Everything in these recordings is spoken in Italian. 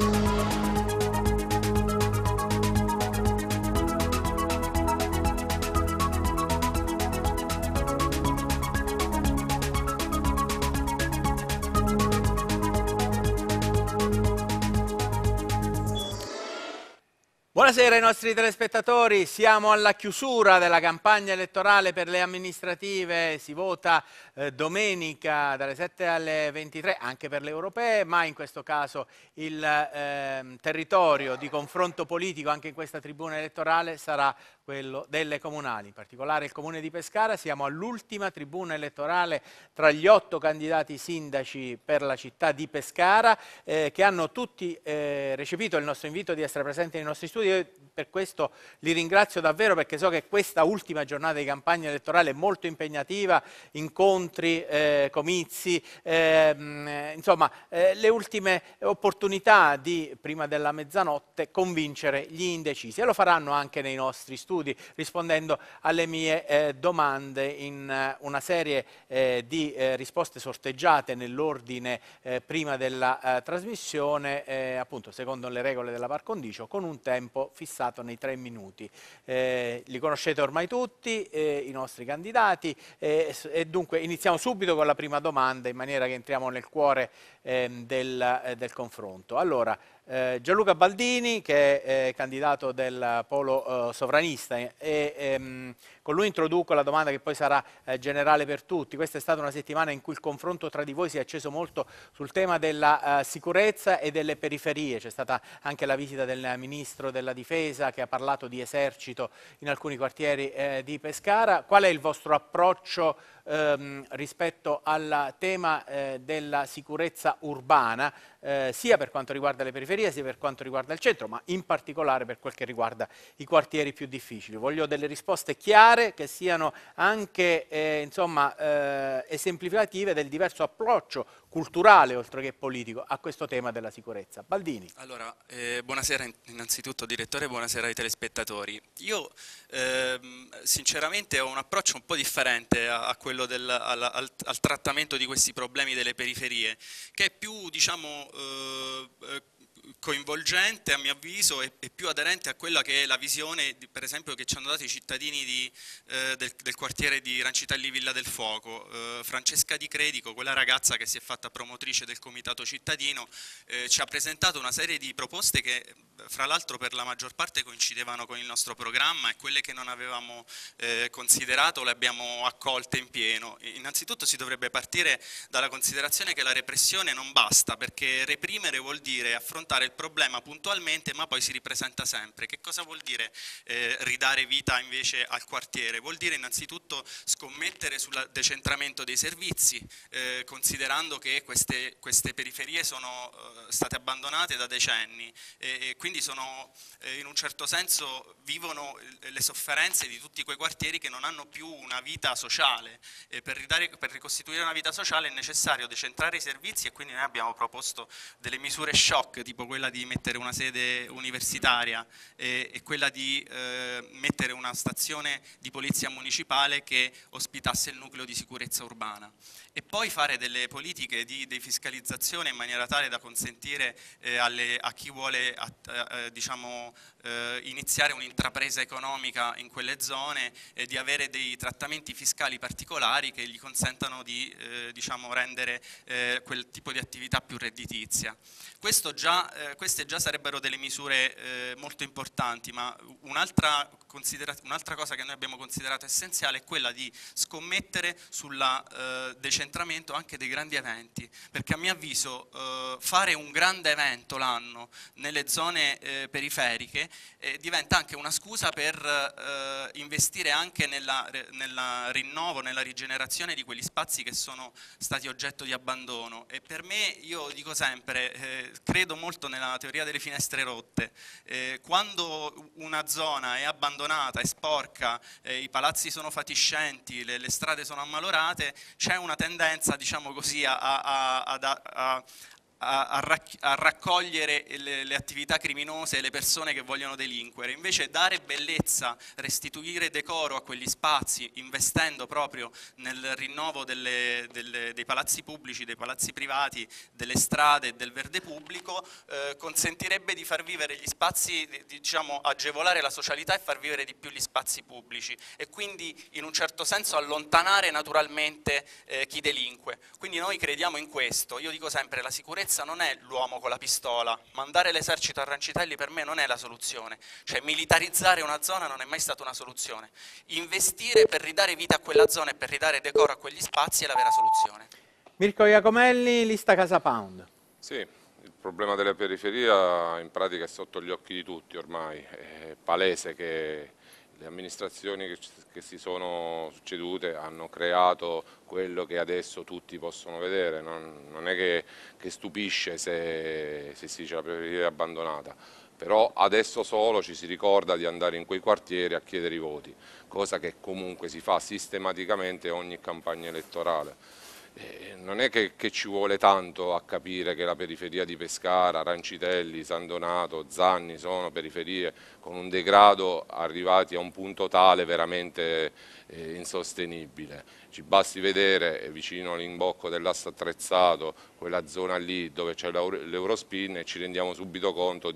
you Buonasera ai nostri telespettatori, siamo alla chiusura della campagna elettorale per le amministrative, si vota eh, domenica dalle 7 alle 23 anche per le europee, ma in questo caso il eh, territorio di confronto politico anche in questa tribuna elettorale sarà quello delle comunali, in particolare il comune di Pescara, siamo all'ultima tribuna elettorale tra gli otto candidati sindaci per la città di Pescara eh, che hanno tutti eh, recepito il nostro invito di essere presenti nei nostri studi, per questo li ringrazio davvero perché so che questa ultima giornata di campagna elettorale è molto impegnativa, incontri, eh, comizi, ehm, eh, insomma eh, le ultime opportunità di prima della mezzanotte convincere gli indecisi e lo faranno anche nei nostri studi studi, rispondendo alle mie eh, domande in uh, una serie eh, di eh, risposte sorteggiate nell'ordine eh, prima della eh, trasmissione, appunto secondo le regole della par condicio, con un tempo fissato nei tre minuti. li conoscete ormai tutti, i nostri candidati, e dunque iniziamo subito con la prima domanda in maniera che entriamo nel cuore ehm, del, del confronto. Allora, eh, Gianluca Baldini, che è eh, candidato del polo eh, sovranista eh, e ehm, con lui introduco la domanda che poi sarà eh, generale per tutti. Questa è stata una settimana in cui il confronto tra di voi si è acceso molto sul tema della eh, sicurezza e delle periferie. C'è stata anche la visita del Ministro della Difesa che ha parlato di esercito in alcuni quartieri eh, di Pescara. Qual è il vostro approccio ehm, rispetto al tema eh, della sicurezza urbana, eh, sia per quanto riguarda le periferie sia per quanto riguarda il centro, ma in particolare per quel che riguarda i quartieri più difficili? Voglio delle risposte chiare chiare, che siano anche eh, insomma, eh, esemplificative del diverso approccio culturale, oltre che politico, a questo tema della sicurezza. Baldini. Allora, eh, buonasera innanzitutto direttore, buonasera ai telespettatori. Io ehm, sinceramente ho un approccio un po' differente a, a quello del, al, al, al, trattamento di questi problemi delle periferie, che è più diciamo, eh, eh, coinvolgente a mio avviso e, e, più aderente a quella che è la visione di, per esempio che ci hanno dato i cittadini di, eh, del, del, quartiere di Rancitelli Villa del Fuoco, eh, Francesca Di Credico, quella ragazza che si è fatta promotrice del comitato cittadino, eh, ci ha presentato una serie di proposte che fra l'altro per la maggior parte coincidevano con il nostro programma e quelle che non avevamo eh, considerato le abbiamo accolte in pieno. Innanzitutto si dovrebbe partire dalla considerazione che la repressione non basta perché reprimere vuol dire affrontare affrontare il problema puntualmente ma poi si ripresenta sempre. Che cosa vuol dire eh, ridare vita invece al quartiere? Vuol dire innanzitutto scommettere sul decentramento dei servizi, eh, considerando che queste, queste periferie sono eh, state abbandonate da decenni e, e quindi sono, eh, in un certo senso vivono le sofferenze di tutti quei quartieri che non hanno più una vita sociale. Per, ridare, per ricostituire una vita sociale è necessario decentrare i servizi e quindi noi abbiamo proposto delle misure shock tipo tipo quella di mettere una sede universitaria e, e quella di eh, mettere una stazione di polizia municipale che ospitasse il nucleo di sicurezza urbana e poi fare delle politiche di defiscalizzazione in maniera tale da consentire eh, alle, a chi vuole a, a, diciamo, eh, iniziare un'intrapresa economica in quelle zone eh, di avere dei trattamenti fiscali particolari che gli consentano di eh, diciamo, rendere eh, quel tipo di attività più redditizia. Già, eh, queste già sarebbero delle misure molto importanti, ma un'altra un'altra cosa che noi abbiamo considerato essenziale è quella di scommettere sul eh, decentramento anche dei grandi eventi, perché a mio avviso eh, fare un grande evento l'anno nelle zone eh, periferiche eh, diventa anche una scusa per eh, investire anche nella, nella, rinnovo, nella rigenerazione di quegli spazi che sono stati oggetto di abbandono e per me io dico sempre, eh, credo molto nella teoria delle finestre rotte, quando una zona è abbandonata abbandonata, è sporca, eh, i palazzi sono fatiscenti, le, le strade sono ammalorate, c'è una tendenza diciamo così, a, a, a, a, rac- a raccogliere le, le, attività criminose e le persone che vogliono delinquere, invece dare bellezza, restituire decoro a quegli spazi, investendo proprio nel rinnovo delle, delle, dei palazzi pubblici, dei palazzi privati, delle strade e del verde pubblico, eh, consentirebbe di far vivere gli spazi, diciamo, agevolare la socialità e far vivere di più gli spazi pubblici e quindi in un certo senso allontanare naturalmente eh, chi delinque. Quindi noi crediamo in questo, io dico sempre la sicurezza salvezza non è l'uomo con la pistola, mandare l'esercito a Rancitelli per me non è la soluzione, cioè militarizzare una zona non è mai stata una soluzione, investire per ridare vita a quella zona e per ridare decoro a quegli spazi è la vera soluzione. Mirko Iacomelli, lista Casa Pound. Sì, il problema della periferia in pratica è sotto gli occhi di tutti ormai, è palese che le amministrazioni che, che, si sono succedute hanno creato quello che adesso tutti possono vedere, non, non è che, che stupisce se, se, si dice la periferia è abbandonata, però adesso solo ci si ricorda di andare in quei quartieri a chiedere i voti, cosa che comunque si fa sistematicamente ogni campagna elettorale eh, non è che, che, ci vuole tanto a capire che la periferia di Pescara, Rancitelli, San Donato, Zanni sono periferie con un degrado arrivati a un punto tale veramente eh, insostenibile. Ci basti vedere eh, vicino all'imbocco dell'asta attrezzato, quella zona lì dove c'è l'Eurospin e ci rendiamo subito conto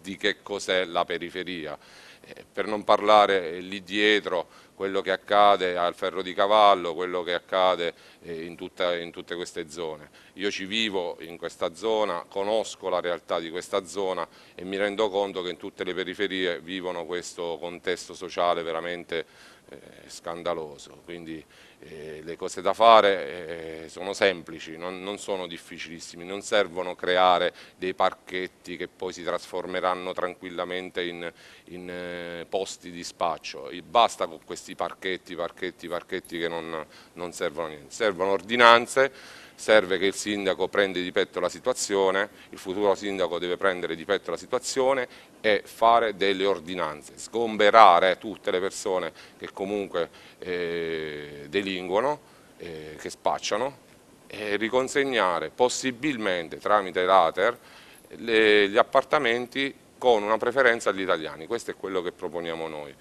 di che cos'è la periferia. Eh, per non parlare eh, lì dietro quello che accade al ferro di cavallo, quello che accade eh, in, tutta, in tutte queste zone. Io ci vivo in questa zona, conosco la realtà di questa zona e mi rendo conto che in tutte le periferie vivono questo contesto sociale veramente eh, scandaloso. Quindi eh, le cose da fare eh, sono semplici, non, non, sono difficilissime, non servono creare dei parchetti che poi si trasformeranno tranquillamente in, in eh, posti di spaccio, basta con questi parchetti, parchetti, parchetti che non, non servono a niente, servono ordinanze serve che il sindaco prenda di petto la situazione, il futuro sindaco deve prendere di petto la situazione e fare delle ordinanze, sgomberare tutte le persone che comunque eh, delinquono, eh, che spacciano e riconsegnare possibilmente tramite l'ATER gli appartamenti con una preferenza agli italiani, questo è quello che proponiamo noi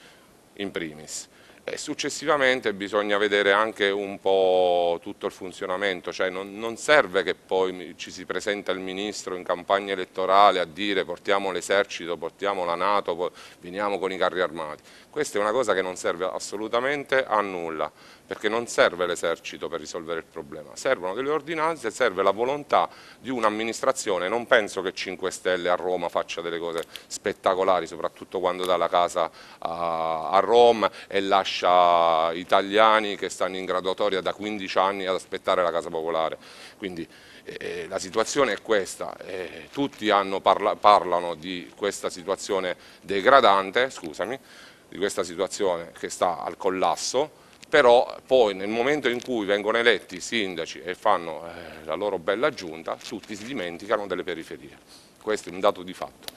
in primis. E successivamente bisogna vedere anche un po' tutto il funzionamento, cioè non, non, serve che poi ci si presenta il Ministro in campagna elettorale a dire portiamo l'esercito, portiamo la Nato, veniamo con i carri armati. Questa è una cosa che non serve assolutamente a nulla perché non serve l'esercito per risolvere il problema, servono delle ordinanze, serve la volontà di un'amministrazione, non penso che 5 Stelle a Roma faccia delle cose spettacolari, soprattutto quando dà la casa a, a Roma e lascia italiani che stanno in graduatoria da 15 anni ad aspettare la casa popolare, quindi eh, la situazione è questa, eh, tutti hanno, parla, parlano di questa situazione degradante, scusami, di questa situazione che sta al collasso, però poi nel momento in cui vengono eletti i sindaci e fanno eh, la loro bella giunta, tutti si dimenticano delle periferie. Questo è un dato di fatto.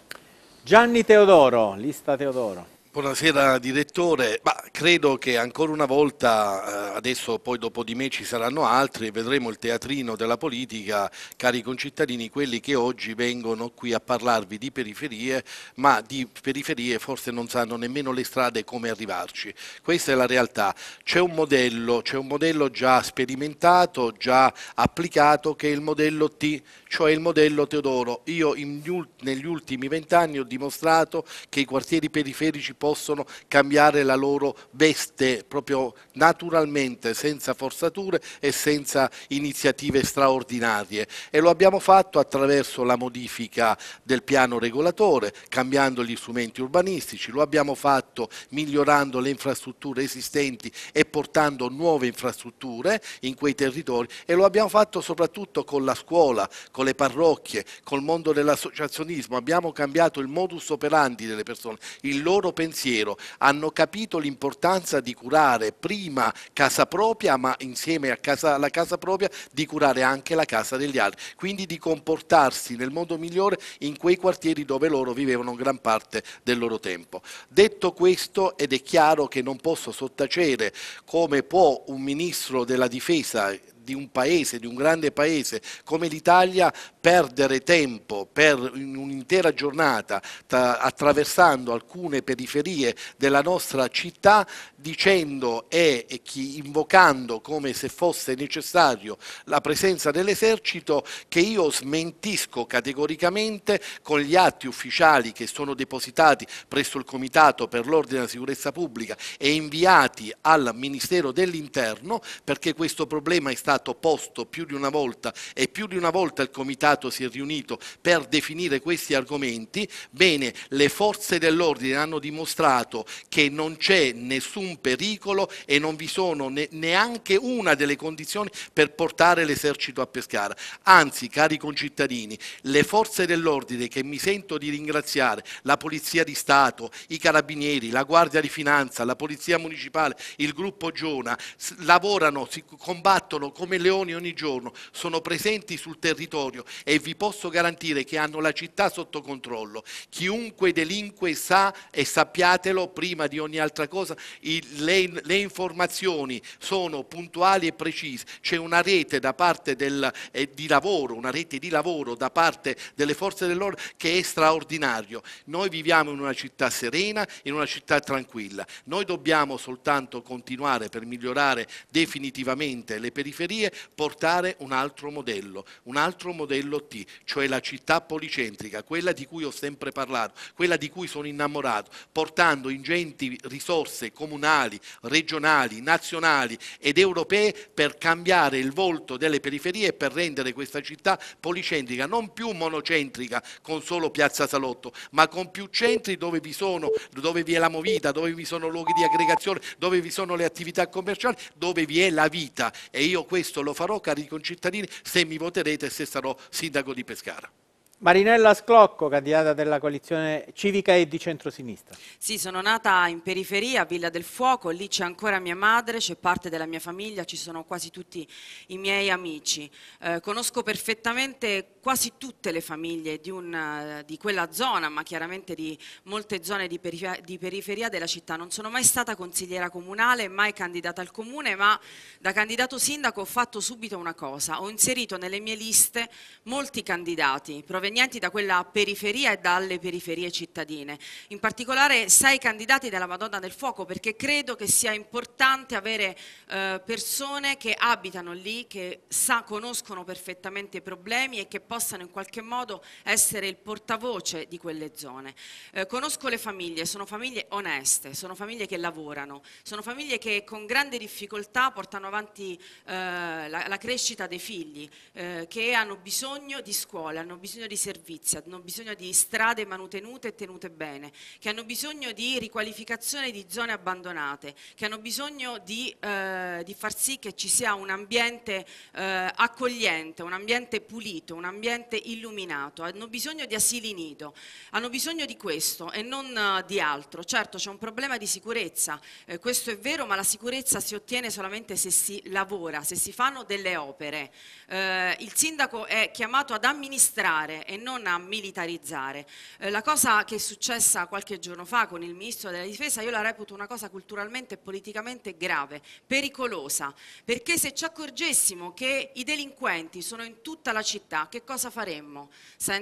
Gianni Teodoro, lista Teodoro. Buonasera direttore, bah, credo che ancora una volta, eh, adesso poi dopo di me ci saranno altri, vedremo il teatrino della politica, cari concittadini, quelli che oggi vengono qui a parlarvi di periferie, ma di periferie forse non sanno nemmeno le strade come arrivarci. Questa è la realtà. C'è un modello, c'è un modello già sperimentato, già applicato, che è il modello T, cioè il modello Teodoro. Io in, negli ultimi vent'anni ho dimostrato che i quartieri periferici possono cambiare la loro veste proprio naturalmente, senza forzature e senza iniziative straordinarie. E lo abbiamo fatto attraverso la modifica del piano regolatore, cambiando gli strumenti urbanistici, lo abbiamo fatto migliorando le infrastrutture esistenti e portando nuove infrastrutture in quei territori e lo abbiamo fatto soprattutto con la scuola, con le parrocchie, col mondo dell'associazionismo, abbiamo cambiato il modus operandi delle persone, il loro pensiero pensiero hanno capito l'importanza di curare prima casa propria, ma insieme a casa, alla casa propria di curare anche la casa degli altri, quindi di comportarsi nel modo migliore in quei quartieri dove loro vivevano gran parte del loro tempo. Detto questo, ed è chiaro che non posso sottacere come può un ministro della difesa di un paese, di un grande paese come l'Italia, perdere tempo per un'intera giornata attraversando alcune periferie della nostra città dicendo e, e invocando come se fosse necessario la presenza dell'esercito che io smentisco categoricamente con gli atti ufficiali che sono depositati presso il Comitato per l'Ordine e la Sicurezza Pubblica e inviati al Ministero dell'Interno perché questo problema è stato stato posto più di una volta e più di una volta il Comitato si è riunito per definire questi argomenti, bene, le forze dell'ordine hanno dimostrato che non c'è nessun pericolo e non vi sono ne neanche una delle condizioni per portare l'esercito a Pescara. Anzi, cari concittadini, le forze dell'ordine che mi sento di ringraziare, la Polizia di Stato, i Carabinieri, la Guardia di Finanza, la Polizia Municipale, il Gruppo Giona, lavorano, si combattono come leoni ogni giorno, sono presenti sul territorio e vi posso garantire che hanno la città sotto controllo. Chiunque delinque sa, e sappiatelo prima di ogni altra cosa, il, le, le, informazioni sono puntuali e precise. C'è una rete da parte del, eh, di lavoro, una rete di lavoro da parte delle forze dell'ordine che è straordinario. Noi viviamo in una città serena, in una città tranquilla. Noi dobbiamo soltanto continuare per migliorare definitivamente le periferie periferie portare un altro modello, un altro modello T, cioè la città policentrica, quella di cui ho sempre parlato, quella di cui sono innamorato, portando ingenti risorse comunali, regionali, nazionali ed europee per cambiare il volto delle periferie e per rendere questa città policentrica, non più monocentrica con solo Piazza Salotto, ma con più centri dove vi sono, dove vi è la movita, dove vi sono luoghi di aggregazione, dove vi sono le attività commerciali, dove vi è la vita. E io questo questo lo farò cari concittadini se mi voterete e se sarò sindaco di Pescara. Marinella Sclocco, candidata della coalizione civica e di centrosinistra. Sì, sono nata in periferia, a Villa del Fuoco, lì c'è ancora mia madre, c'è parte della mia famiglia, ci sono quasi tutti i miei amici. Eh, conosco perfettamente quasi tutte le famiglie di, un, eh, di, quella zona, ma chiaramente di molte zone di periferia, di periferia della città. Non sono mai stata consigliera comunale, mai candidata al comune, ma da candidato sindaco ho fatto subito una cosa, ho inserito nelle mie liste molti candidati provenienti provenienti da quella periferia e dalle periferie cittadine. In particolare sei candidati della Madonna del Fuoco perché credo che sia importante avere eh, persone che abitano lì, che sa, conoscono perfettamente i problemi e che possano in qualche modo essere il portavoce di quelle zone. Eh, conosco le famiglie, sono famiglie oneste, sono famiglie che lavorano, sono famiglie che con grande difficoltà portano avanti eh, la, la, crescita dei figli, eh, che hanno bisogno di scuole, hanno bisogno di servizi, hanno bisogno di strade manutenute e tenute bene, che hanno bisogno di riqualificazione di zone abbandonate, che hanno bisogno di, eh, di far sì che ci sia un ambiente eh, accogliente, un ambiente pulito, un ambiente illuminato, hanno bisogno di asili nido, hanno bisogno di questo e non eh, di altro. Certo c'è un problema di sicurezza, eh, questo è vero, ma la sicurezza si ottiene solamente se si lavora, se si fanno delle opere. Eh, il sindaco è chiamato ad amministrare e non a militarizzare. Eh, la cosa che è successa qualche giorno fa con il Ministro della Difesa io la reputo una cosa culturalmente e politicamente grave, pericolosa, perché se ci accorgessimo che i delinquenti sono in tutta la città, che cosa faremmo?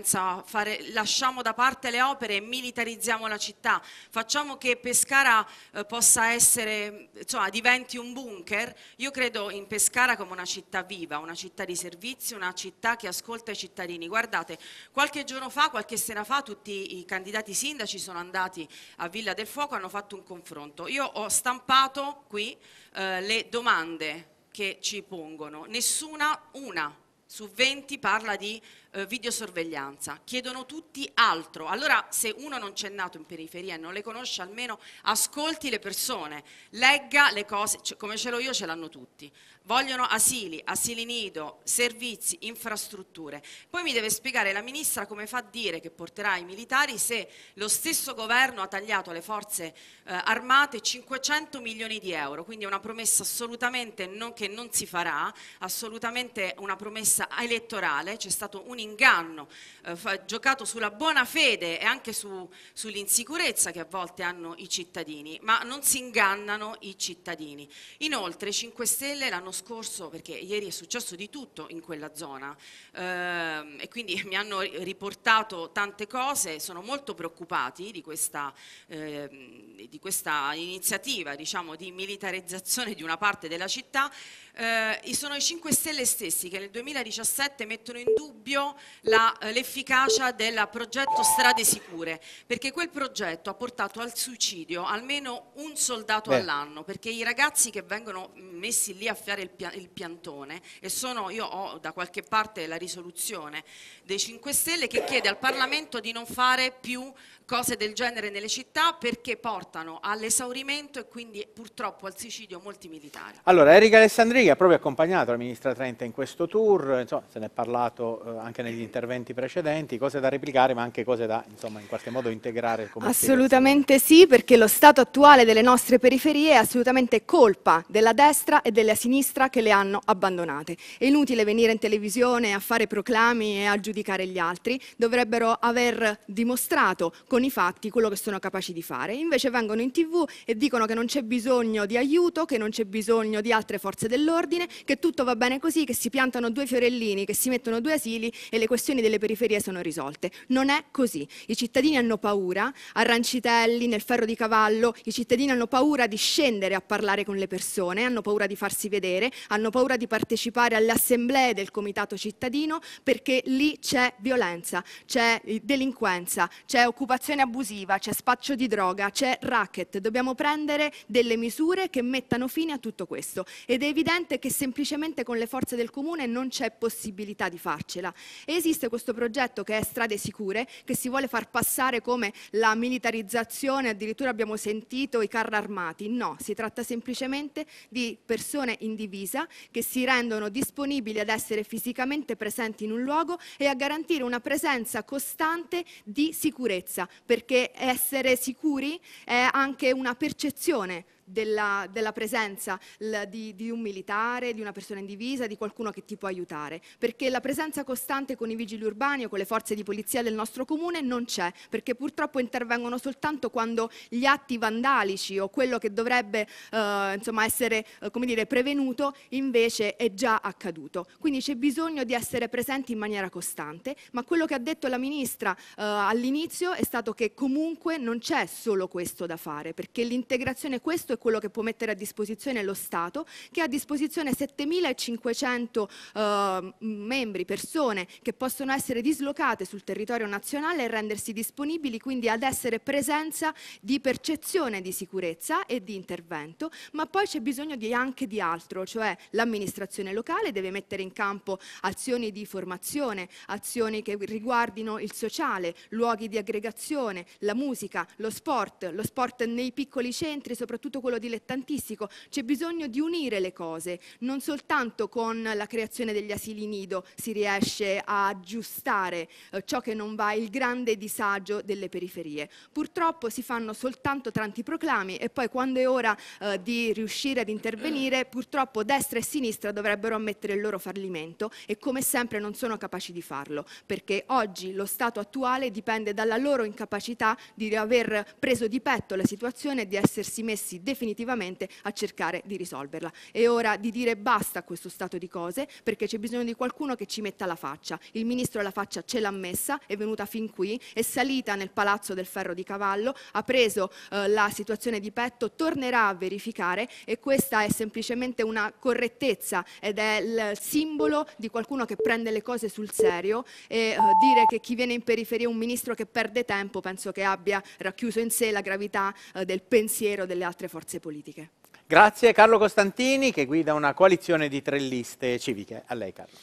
Fare, lasciamo da parte le opere e militarizziamo la città, facciamo che Pescara eh, possa essere, insomma, diventi un bunker? Io credo in Pescara come una città viva, una città di servizio, una città che ascolta i cittadini. Guardate, Qualche giorno fa, qualche sera fa, tutti i candidati sindaci sono andati a Villa del Fuoco, e hanno fatto un confronto. Io ho stampato qui eh, le domande che ci pongono, nessuna una su 20 parla di eh, videosorveglianza, chiedono tutti altro. Allora se uno non c'è nato in periferia e non le conosce, almeno ascolti le persone, legga le cose, cioè, come ce l'ho io ce l'hanno tutti. Vogliono asili, asili nido, servizi, infrastrutture. Poi mi deve spiegare la ministra come fa a dire che porterà i militari se lo stesso governo ha tagliato alle forze eh, armate 500 milioni di euro, quindi è una promessa assolutamente non, che non si farà, assolutamente una promessa elettorale, c'è stato un inganno eh, fa, giocato sulla buona fede e anche su, sull'insicurezza che a volte hanno i cittadini, ma non si ingannano i cittadini. Inoltre 5 Stelle l'anno scorso, perché ieri è successo di tutto in quella zona eh, e quindi mi hanno riportato tante cose, sono molto preoccupati di questa, eh, di questa iniziativa diciamo, di militarizzazione di una parte della città, eh, sono i 5 Stelle stessi che nel 2017 mettono in dubbio eh, l'efficacia del progetto Strade Sicure, perché quel progetto ha portato al suicidio almeno un soldato all'anno, perché i ragazzi che vengono messi lì a fare il, pia il piantone, e sono, io ho da qualche parte la risoluzione dei 5 Stelle che chiede al Parlamento di non fare più cose del genere nelle città perché portano all'esaurimento e quindi purtroppo al suicidio molti militari. Allora, Erika Alessandrini ha proprio accompagnato la Ministra Trenta in questo tour, insomma, se ne è parlato eh, anche negli interventi precedenti, cose da replicare ma anche cose da insomma, in qualche modo integrare. assolutamente sì, perché lo stato attuale delle nostre periferie è assolutamente colpa della destra e della sinistra che le hanno abbandonate. È inutile venire in televisione a fare proclami e a giudicare gli altri, dovrebbero aver dimostrato con con i fatti quello che sono capaci di fare. Invece vengono in tv e dicono che non c'è bisogno di aiuto, che non c'è bisogno di altre forze dell'ordine, che tutto va bene così, che si piantano due fiorellini, che si mettono due asili e le questioni delle periferie sono risolte. Non è così. I cittadini hanno paura, a Rancitelli, nel ferro di cavallo, i cittadini hanno paura di scendere a parlare con le persone, hanno paura di farsi vedere, hanno paura di partecipare alle assemblee del comitato cittadino perché lì c'è violenza, c'è eh, delinquenza, c'è occupazione prostituzione abusiva, c'è spaccio di droga, c'è racket. Dobbiamo prendere delle misure che mettano fine a tutto questo. Ed è evidente che semplicemente con le forze del comune non c'è possibilità di farcela. E esiste questo progetto che è Strade Sicure, che si vuole far passare come la militarizzazione, addirittura abbiamo sentito i carri armati. No, si tratta semplicemente di persone in divisa che si rendono disponibili ad essere fisicamente presenti in un luogo e a garantire una presenza costante di sicurezza, perché essere sicuri è anche una percezione della, della presenza l, di, di, un militare, di una persona in divisa, di qualcuno che ti può aiutare, perché la presenza costante con i vigili urbani o con le forze di polizia del nostro comune non c'è, perché purtroppo intervengono soltanto quando gli atti vandalici o quello che dovrebbe eh, insomma, essere eh, come dire, prevenuto invece è già accaduto. Quindi c'è bisogno di essere presenti in maniera costante, ma quello che ha detto la Ministra eh, all'inizio è stato che comunque non c'è solo questo da fare, perché l'integrazione questo è quello che può mettere a disposizione lo Stato, che ha a disposizione 7.500 eh, membri, persone che possono essere dislocate sul territorio nazionale e rendersi disponibili quindi ad essere presenza di percezione di sicurezza e di intervento, ma poi c'è bisogno di anche di altro, cioè l'amministrazione locale deve mettere in campo azioni di formazione, azioni che riguardino il sociale, luoghi di aggregazione, la musica, lo sport, lo sport nei piccoli centri, soprattutto quello spettacolo dilettantistico, c'è bisogno di unire le cose, non soltanto con la creazione degli asili nido si riesce a aggiustare eh, ciò che non va, il grande disagio delle periferie. Purtroppo si fanno soltanto tanti proclami e poi quando è ora eh, di riuscire ad intervenire, purtroppo destra e sinistra dovrebbero ammettere il loro fallimento e come sempre non sono capaci di farlo, perché oggi lo stato attuale dipende dalla loro incapacità di aver preso di petto la situazione e di essersi messi dentro definitivamente a cercare di risolverla. È ora di dire basta a questo stato di cose perché c'è bisogno di qualcuno che ci metta la faccia. Il ministro la faccia ce l'ha messa, è venuta fin qui, è salita nel palazzo del ferro di cavallo, ha preso eh, la situazione di petto, tornerà a verificare e questa è semplicemente una correttezza ed è il simbolo di qualcuno che prende le cose sul serio e eh, dire che chi viene in periferia è un ministro che perde tempo penso che abbia racchiuso in sé la gravità eh, del pensiero delle altre forze forze politiche. Grazie Carlo Costantini che guida una coalizione di tre liste civiche. A lei Carlo.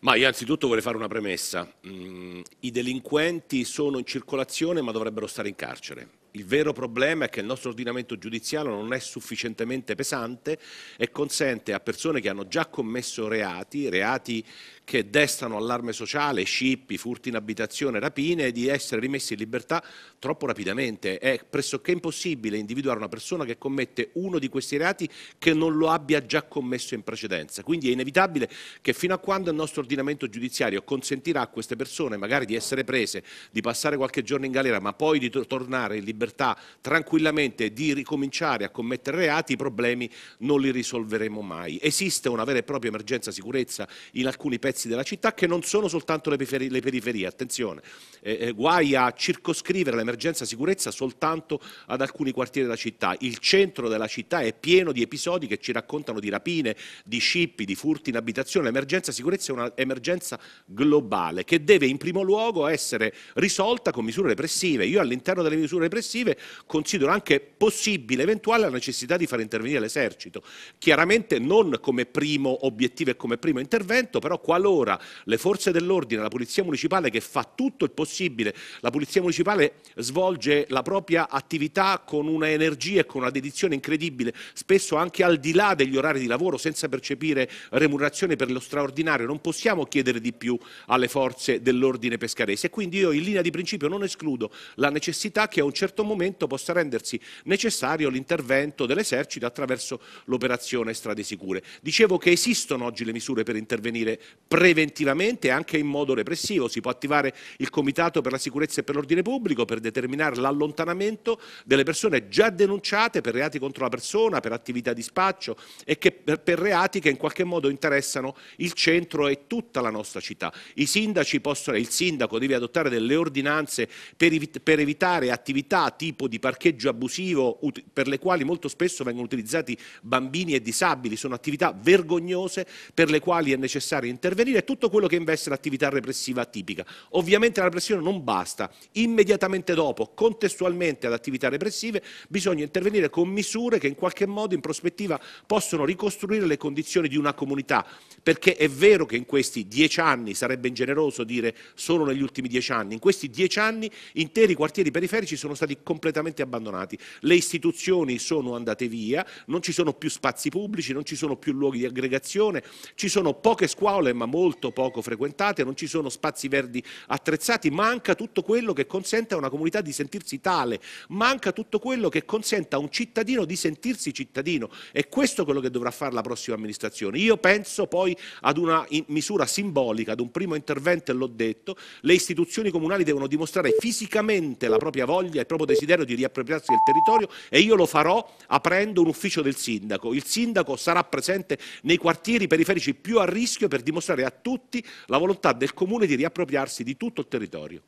Ma io anzitutto vorrei fare una premessa. Mm, I delinquenti sono in circolazione ma dovrebbero stare in carcere il vero problema è che il nostro ordinamento giudiziario non è sufficientemente pesante e consente a persone che hanno già commesso reati, reati che destano allarme sociale, scippi, furti in abitazione, rapine, di essere rimessi in libertà troppo rapidamente. È pressoché impossibile individuare una persona che commette uno di questi reati che non lo abbia già commesso in precedenza. Quindi è inevitabile che fino a quando il nostro ordinamento giudiziario consentirà a queste persone magari di essere prese, di passare qualche giorno in galera, ma poi di tornare in libertà, libertà tranquillamente di ricominciare a commettere reati, i problemi non li risolveremo mai. Esiste una vera e propria emergenza sicurezza in alcuni pezzi della città che non sono soltanto le periferie, le periferie attenzione, eh, eh, guai a circoscrivere l'emergenza sicurezza soltanto ad alcuni quartieri della città. Il centro della città è pieno di episodi che ci raccontano di rapine, di scippi, di furti in abitazione. L'emergenza sicurezza è un'emergenza globale che deve in primo luogo essere risolta con misure repressive. Io all'interno delle misure repressive complessive, considero anche possibile, eventuale, la necessità di far intervenire l'esercito. Chiaramente non come primo obiettivo e come primo intervento, però qualora le forze dell'ordine, la Polizia Municipale che fa tutto il possibile, la Polizia Municipale svolge la propria attività con una energia e con una dedizione incredibile, spesso anche al di là degli orari di lavoro, senza percepire remunerazione per lo straordinario. Non possiamo chiedere di più alle forze dell'ordine pescarese. Quindi io in linea di principio non escludo la necessità che a un certo certo momento possa rendersi necessario l'intervento dell'esercito attraverso l'operazione Strade Sicure. Dicevo che esistono oggi le misure per intervenire preventivamente e anche in modo repressivo. Si può attivare il Comitato per la sicurezza e per l'ordine pubblico per determinare l'allontanamento delle persone già denunciate per reati contro la persona, per attività di spaccio e che per, per reati che in qualche modo interessano il centro e tutta la nostra città. I sindaci possono, il sindaco deve adottare delle ordinanze per, evitare attività tipo di parcheggio abusivo per le quali molto spesso vengono utilizzati bambini e disabili, sono attività vergognose per le quali è necessario intervenire tutto quello che investe l'attività repressiva tipica. Ovviamente la repressione non basta, immediatamente dopo, contestualmente ad attività repressive, bisogna intervenire con misure che in qualche modo in prospettiva possono ricostruire le condizioni di una comunità, perché è vero che in questi dieci anni, sarebbe ingeneroso dire solo negli ultimi dieci anni, in questi dieci anni interi quartieri periferici sono stati completamente abbandonati. Le istituzioni sono andate via, non ci sono più spazi pubblici, non ci sono più luoghi di aggregazione, ci sono poche scuole ma molto poco frequentate, non ci sono spazi verdi attrezzati, manca tutto quello che consente a una comunità di sentirsi tale, manca tutto quello che consente a un cittadino di sentirsi cittadino. E questo è quello che dovrà fare la prossima amministrazione. Io penso poi ad una misura simbolica, ad un primo intervento, e l'ho detto, le istituzioni comunali devono dimostrare fisicamente la propria voglia, e proprio desiderio di riappropriarsi del territorio e io lo farò aprendo un ufficio del sindaco. Il sindaco sarà presente nei quartieri periferici più a rischio per dimostrare a tutti la volontà del comune di riappropriarsi di tutto il territorio.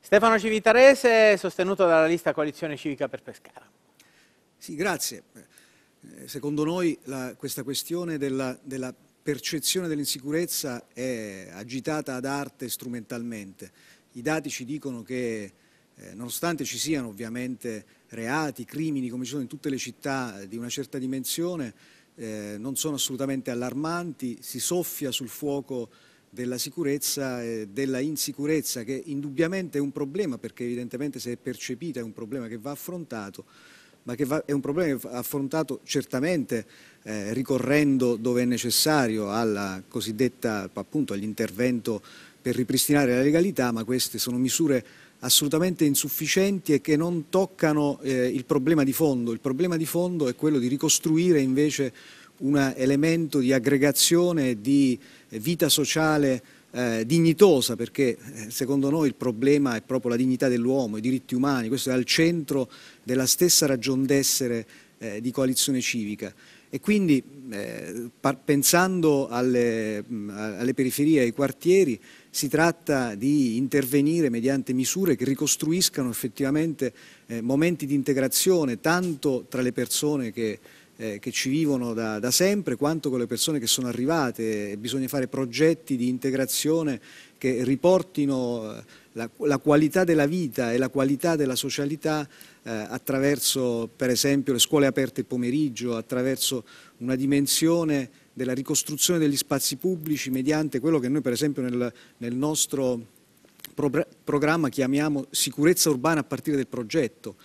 Stefano Civitarese, sostenuto dalla lista Coalizione Civica per Pescara. Sì, grazie. Eh, secondo noi la, questa questione della, della percezione dell'insicurezza è agitata ad arte strumentalmente. I dati ci dicono che eh, nonostante ci siano ovviamente reati, crimini come ci sono in tutte le città eh, di una certa dimensione, eh, non sono assolutamente allarmanti, si soffia sul fuoco della sicurezza e della insicurezza che indubbiamente è un problema perché evidentemente se è percepita è un problema che va affrontato ma che va, è un problema che va affrontato certamente eh, ricorrendo dove è necessario appunto, all'intervento per ripristinare la legalità ma queste sono misure assolutamente insufficienti e che non toccano eh, il problema di fondo. Il problema di fondo è quello di ricostruire invece un elemento di aggregazione, di vita sociale eh, dignitosa, perché eh, secondo noi il problema è proprio la dignità dell'uomo, i diritti umani, questo è al centro della stessa ragion d'essere eh, di coalizione civica. E quindi eh, pensando alle, mh, alle periferie, ai quartieri, si tratta di intervenire mediante misure che ricostruiscano effettivamente eh, momenti di integrazione tanto tra le persone che eh, che ci vivono da, da, sempre, quanto con le persone che sono arrivate. Bisogna fare progetti di integrazione che riportino eh, la, la qualità della vita e la qualità della socialità eh, attraverso, per esempio, le scuole aperte il pomeriggio, attraverso una dimensione della ricostruzione degli spazi pubblici mediante quello che noi per esempio nel, nel nostro pro programma chiamiamo sicurezza urbana a partire dal progetto.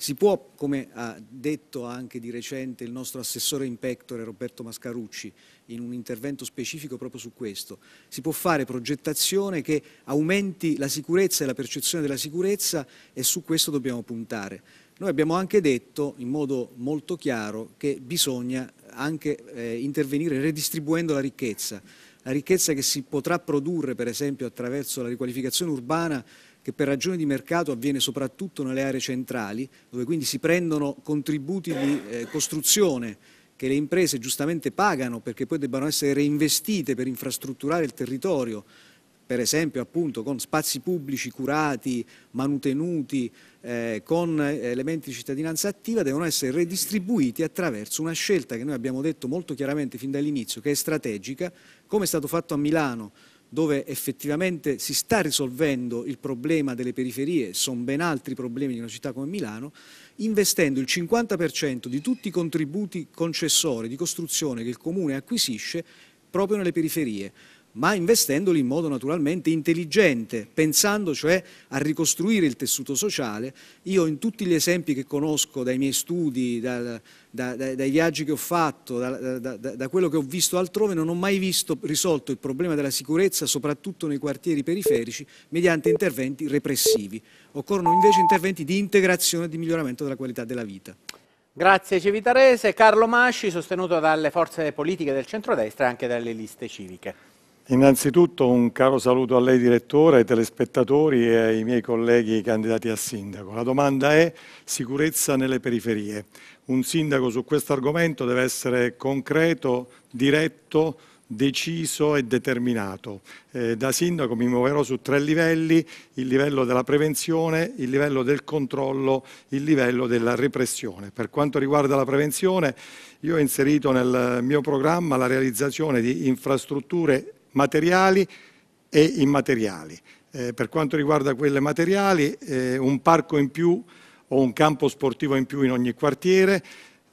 Si può, come ha detto anche di recente il nostro assessore in pectore Roberto Mascarucci in un intervento specifico proprio su questo, si può fare progettazione che aumenti la sicurezza e la percezione della sicurezza e su questo dobbiamo puntare. Noi abbiamo anche detto in modo molto chiaro che bisogna anche eh, intervenire redistribuendo la ricchezza, la ricchezza che si potrà produrre per esempio attraverso la riqualificazione urbana che per ragioni di mercato avviene soprattutto nelle aree centrali dove quindi si prendono contributi di eh, costruzione che le imprese giustamente pagano perché poi debbano essere reinvestite per infrastrutturare il territorio per esempio appunto con spazi pubblici curati, manutenuti, eh, con eh, elementi di cittadinanza attiva, devono essere redistribuiti attraverso una scelta che noi abbiamo detto molto chiaramente fin dall'inizio, che è strategica, come è stato fatto a Milano, dove effettivamente si sta risolvendo il problema delle periferie, sono ben altri problemi di una città come Milano, investendo il 50% di tutti i contributi concessori di costruzione che il Comune acquisisce proprio nelle periferie ma investendoli in modo naturalmente intelligente, pensando cioè a ricostruire il tessuto sociale. Io in tutti gli esempi che conosco dai miei studi, dal, da, dai, dai viaggi che ho fatto, da, da, da, quello che ho visto altrove, non ho mai visto risolto il problema della sicurezza, soprattutto nei quartieri periferici, mediante interventi repressivi. Occorrono invece interventi di integrazione e di miglioramento della qualità della vita. Grazie Civitarese. Carlo Masci, sostenuto dalle forze politiche del centrodestra e anche dalle liste civiche. Innanzitutto un caro saluto a lei direttore, ai telespettatori e ai miei colleghi candidati a sindaco. La domanda è sicurezza nelle periferie. Un sindaco su questo argomento deve essere concreto, diretto, deciso e determinato. Eh, da sindaco mi muoverò su tre livelli, il livello della prevenzione, il livello del controllo, il livello della repressione. Per quanto riguarda la prevenzione, io ho inserito nel mio programma la realizzazione di infrastrutture materiali e immateriali. Eh, per quanto riguarda quelle materiali, eh, un parco in più o un campo sportivo in più in ogni quartiere,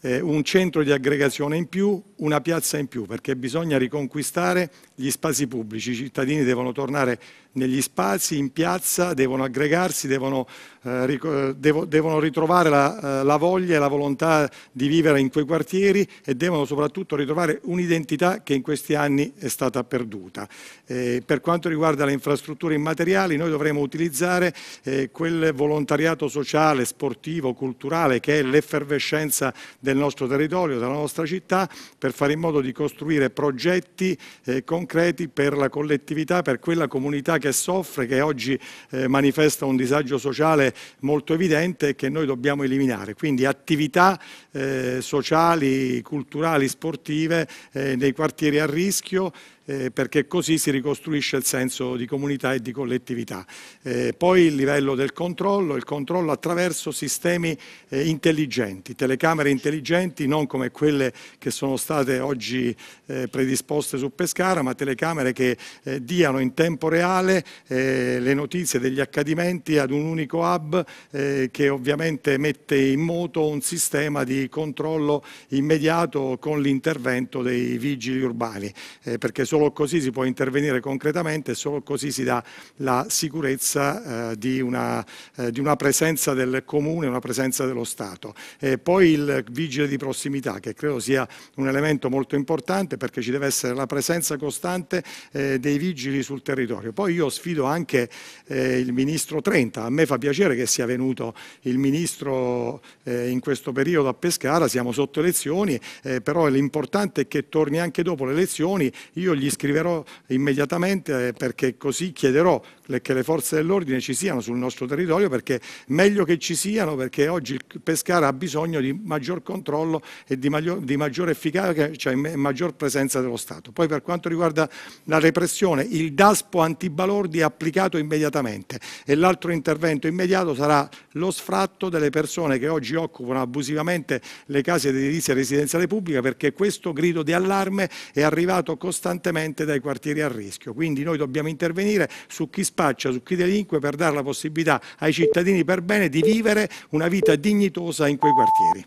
eh, un centro di aggregazione in più, una piazza in più, perché bisogna riconquistare gli spazi pubblici. I cittadini devono tornare negli spazi, in piazza, devono aggregarsi, devono, eh, devo, devono ritrovare la, eh, la, voglia e la volontà di vivere in quei quartieri e devono soprattutto ritrovare un'identità che in questi anni è stata perduta. Eh, per quanto riguarda le infrastrutture immateriali, noi dovremo utilizzare eh, quel volontariato sociale, sportivo, culturale che è l'effervescenza del nostro territorio, della nostra città, per fare in modo di costruire progetti eh, concreti per la collettività, per quella comunità che che soffre, che oggi eh, manifesta un disagio sociale molto evidente e che noi dobbiamo eliminare. Quindi attività eh, sociali, culturali, sportive eh, nei quartieri a rischio, eh, perché così si ricostruisce il senso di comunità e di collettività. Eh, poi il livello del controllo, il controllo attraverso sistemi eh, intelligenti, telecamere intelligenti non come quelle che sono state oggi eh, predisposte su Pescara, ma telecamere che eh, diano in tempo reale eh, le notizie degli accadimenti ad un unico hub che ovviamente mette in moto un sistema di controllo immediato con l'intervento dei vigili urbani, perché sono Solo così si può intervenire concretamente e solo così si dà la sicurezza eh, di, una, eh, di, una, presenza del comune, una presenza dello Stato. E poi il vigile di prossimità, che credo sia un elemento molto importante perché ci deve essere la presenza costante eh, dei vigili sul territorio. Poi io sfido anche eh, il Ministro Trenta, a me fa piacere che sia venuto il Ministro eh, in questo periodo a Pescara, siamo sotto elezioni, eh, però l'importante è che torni anche dopo le elezioni, io gli gli scriverò immediatamente eh, perché così chiederò che le forze dell'ordine ci siano sul nostro territorio perché meglio che ci siano perché oggi il Pescara ha bisogno di maggior controllo e di, maggior, di maggiore efficacia e cioè maggior presenza dello Stato. Poi per quanto riguarda la repressione il DASPO antibalordi è applicato immediatamente e l'altro intervento immediato sarà lo sfratto delle persone che oggi occupano abusivamente le case di edilizia residenziale pubblica perché questo grido di allarme è arrivato costantemente dai quartieri a rischio. Quindi noi dobbiamo intervenire su chi spaccia su chi delinque per dare la possibilità ai cittadini per bene di vivere una vita dignitosa in quei quartieri.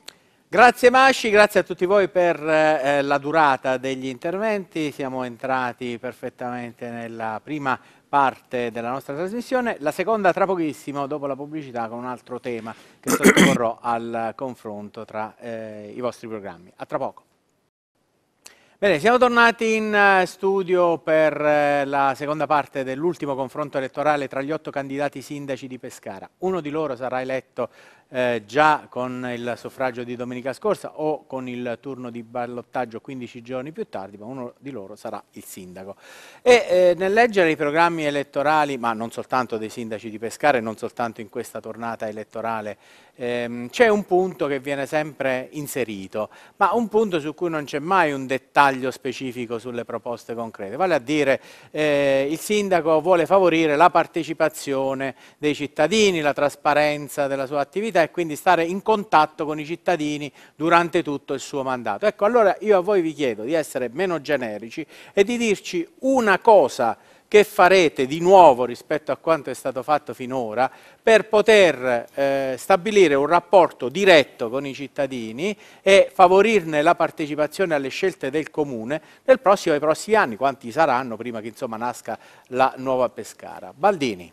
Grazie Masci, grazie a tutti voi per eh, la durata degli interventi, siamo entrati perfettamente nella prima parte della nostra trasmissione, la seconda tra pochissimo dopo la pubblicità con un altro tema che sottoporrò al confronto tra eh, i vostri programmi. A tra poco. Bene, siamo tornati in eh, studio per eh, la seconda parte dell'ultimo confronto elettorale tra gli otto candidati sindaci di Pescara. Uno di loro sarà eletto eh, già con il suffragio di domenica scorsa o con il turno di ballottaggio 15 giorni più tardi, ma uno di loro sarà il sindaco. E eh, nel leggere i programmi elettorali, ma non soltanto dei sindaci di Pescare, non soltanto in questa tornata elettorale, ehm, c'è un punto che viene sempre inserito, ma un punto su cui non c'è mai un dettaglio specifico sulle proposte concrete, vale a dire eh, il sindaco vuole favorire la partecipazione dei cittadini, la trasparenza della sua attività, vita e quindi stare in contatto con i cittadini durante tutto il suo mandato. Ecco, allora io a voi vi chiedo di essere meno generici e di dirci una cosa che farete di nuovo rispetto a quanto è stato fatto finora per poter eh, stabilire un rapporto diretto con i cittadini e favorirne la partecipazione alle scelte del Comune nel prossimo, ai prossimi anni, quanti saranno prima che insomma, nasca la nuova Pescara. Baldini.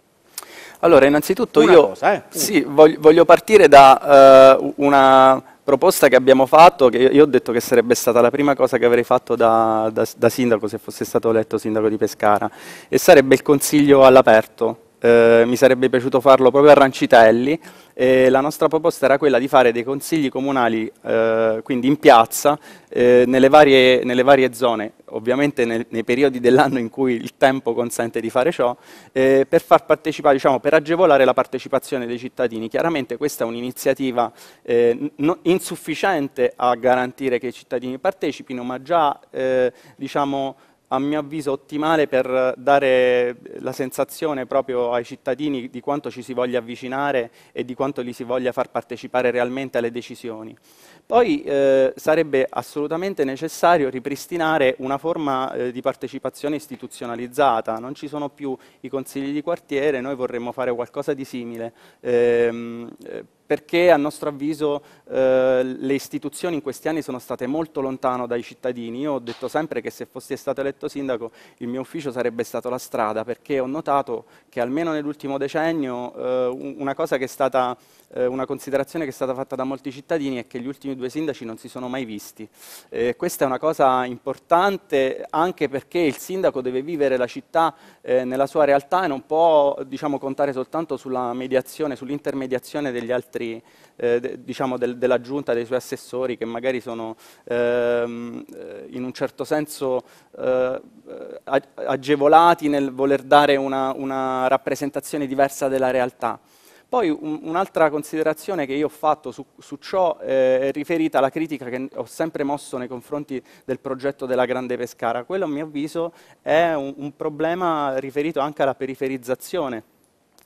Allora, innanzitutto una io cosa, eh? sì, voglio, voglio, partire da uh, una proposta che abbiamo fatto, che io ho detto che sarebbe stata la prima cosa che avrei fatto da, da, da sindaco se fosse stato eletto sindaco di Pescara, e sarebbe il consiglio all'aperto. Uh, mi sarebbe piaciuto farlo proprio a Rancitelli, e la nostra proposta era quella di fare dei consigli comunali, eh, quindi in piazza, eh, nelle, varie, nelle, varie, zone, ovviamente nel, nei periodi dell'anno in cui il tempo consente di fare ciò, eh, per far partecipare, diciamo, per agevolare la partecipazione dei cittadini. Chiaramente questa è un'iniziativa eh, no, insufficiente a garantire che i cittadini partecipino, ma già eh, diciamo, a mio avviso ottimale per dare la sensazione proprio ai cittadini di quanto ci si voglia avvicinare e di quanto li si voglia far partecipare realmente alle decisioni. Poi eh, sarebbe assolutamente necessario ripristinare una forma eh, di partecipazione istituzionalizzata, non ci sono più i consigli di quartiere, noi vorremmo fare qualcosa di simile. Ehm, eh, perché a nostro avviso eh, le istituzioni in questi anni sono state molto lontano dai cittadini. Io ho detto sempre che se fossi stato eletto sindaco il mio ufficio sarebbe stato la strada, perché ho notato che almeno nell'ultimo decennio eh, una, stata, eh, una considerazione che è stata fatta da molti cittadini è che gli ultimi due sindaci non si sono mai visti. questa è una cosa importante anche perché il sindaco deve vivere la città eh, nella sua realtà e non può diciamo, contare soltanto sulla mediazione, sull'intermediazione degli altri altri, eh, diciamo del, della giunta, dei suoi assessori che magari sono ehm, eh, in un certo senso eh, agevolati nel voler dare una, una rappresentazione diversa della realtà. Poi un'altra considerazione che io ho fatto su, su ciò eh, è riferita alla critica che ho sempre mosso nei confronti del progetto della Grande Pescara. Quello a mio avviso è un, un problema riferito anche alla periferizzazione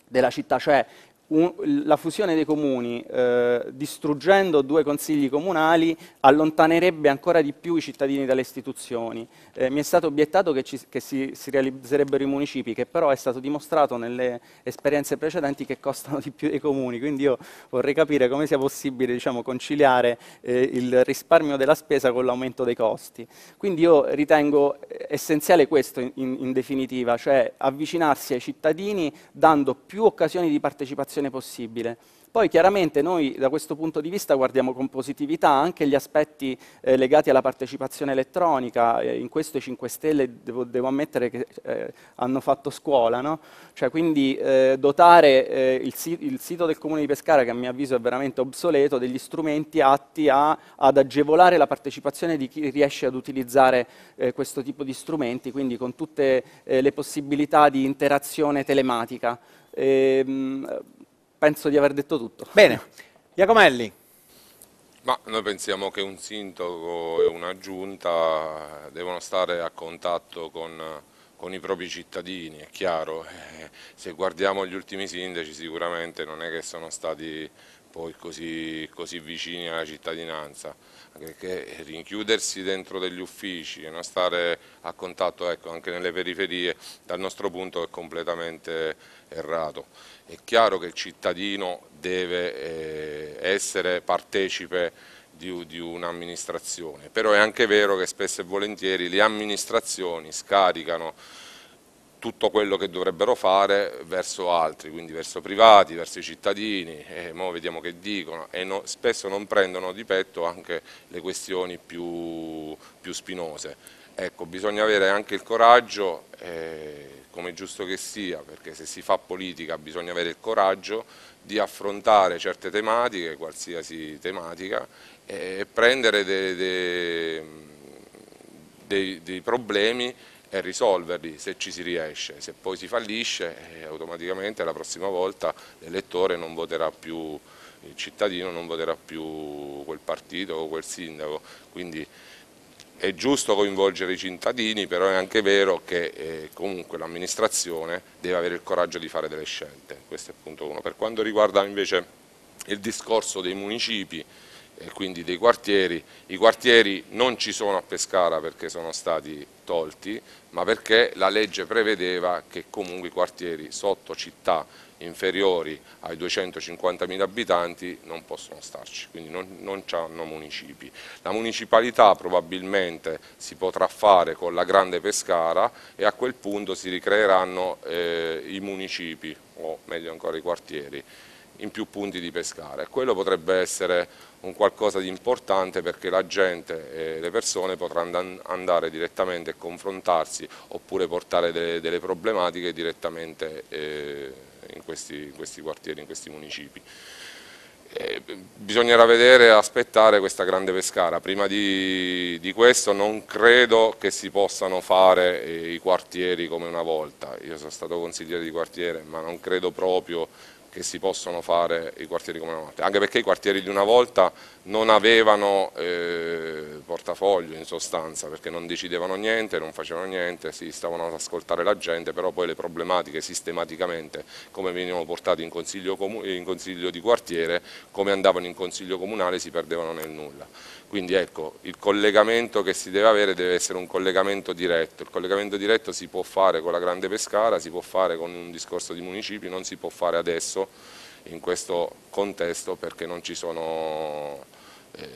della città, cioè un, la fusione dei comuni eh, distruggendo due consigli comunali allontanerebbe ancora di più i cittadini dalle istituzioni. Eh, mi è stato obiettato che, ci, che si, si, realizzerebbero i municipi, che però è stato dimostrato nelle esperienze precedenti che costano di più dei comuni, quindi io vorrei capire come sia possibile diciamo, conciliare eh, il risparmio della spesa con l'aumento dei costi. Quindi io ritengo eh, essenziale questo in, in definitiva, cioè avvicinarsi ai cittadini dando più occasioni di partecipazione soluzione possibile. Poi chiaramente noi da questo punto di vista guardiamo con positività anche gli aspetti eh, legati alla partecipazione elettronica, eh, in questo i 5 Stelle devo, devo ammettere che eh, hanno fatto scuola, no? cioè, quindi eh, dotare eh, il, si il, sito del Comune di Pescara, che a mio avviso è veramente obsoleto, degli strumenti atti a, ad agevolare la partecipazione di chi riesce ad utilizzare eh, questo tipo di strumenti, quindi con tutte le possibilità di interazione telematica. E, ehm, penso di aver detto tutto. Bene, Iacomelli. Ma noi pensiamo che un sindaco e una giunta devono stare a contatto con, con i propri cittadini, è chiaro. Eh, se guardiamo gli ultimi sindaci sicuramente non è che sono stati poi così, così, vicini alla cittadinanza, perché rinchiudersi dentro degli uffici e non stare a contatto ecco, anche nelle periferie dal nostro punto è completamente errato. È chiaro che il cittadino deve eh, essere partecipe di, di un'amministrazione, però è anche vero che spesso e volentieri le amministrazioni scaricano tutto quello che dovrebbero fare verso altri, quindi verso privati, verso i cittadini, e mo vediamo che dicono, e no, spesso non prendono di petto anche le questioni più, più spinose. Ecco, bisogna avere anche il coraggio, eh, come giusto che sia, perché se si fa politica bisogna avere il coraggio di affrontare certe tematiche, qualsiasi tematica, e prendere dei, dei, dei, dei problemi e risolverli se ci si riesce. Se poi si fallisce, eh, automaticamente la prossima volta l'elettore non voterà più, il cittadino non voterà più quel partito o quel sindaco. Quindi è giusto coinvolgere i cittadini, però è anche vero che eh, comunque l'amministrazione deve avere il coraggio di fare delle scelte, questo è punto uno. Per quanto riguarda invece il discorso dei municipi e eh, quindi dei quartieri, i quartieri non ci sono a Pescara perché sono stati tolti, ma perché la legge prevedeva che comunque i quartieri sotto città inferiori ai 250.000 abitanti non possono starci, quindi non, non hanno municipi. La municipalità probabilmente si potrà fare con la grande Pescara e a quel punto si ricreeranno eh, i municipi, o meglio ancora i quartieri, in più punti di pescare. Quello potrebbe essere un qualcosa di importante perché la gente e le persone potranno andare direttamente a confrontarsi oppure portare delle, delle problematiche direttamente eh, in questi, in questi quartieri, in questi municipi. Eh, bisognerà vedere e aspettare questa grande pescara, prima di, di, questo non credo che si possano fare eh, i quartieri come una volta, io sono stato consigliere di quartiere ma non credo proprio che si possono fare i quartieri come una volta, anche perché i quartieri di una volta non avevano eh, portafoglio in sostanza, perché non decidevano niente, non facevano niente, si stavano ad ascoltare la gente, però poi le problematiche sistematicamente come venivano portate in consiglio, in consiglio di quartiere, come andavano in consiglio comunale si perdevano nel nulla. Quindi ecco, il collegamento che si deve avere deve essere un collegamento diretto. Il collegamento diretto si può fare con la Grande Pescara, si può fare con un discorso di municipi, non si può fare adesso in questo contesto perché non ci sono eh,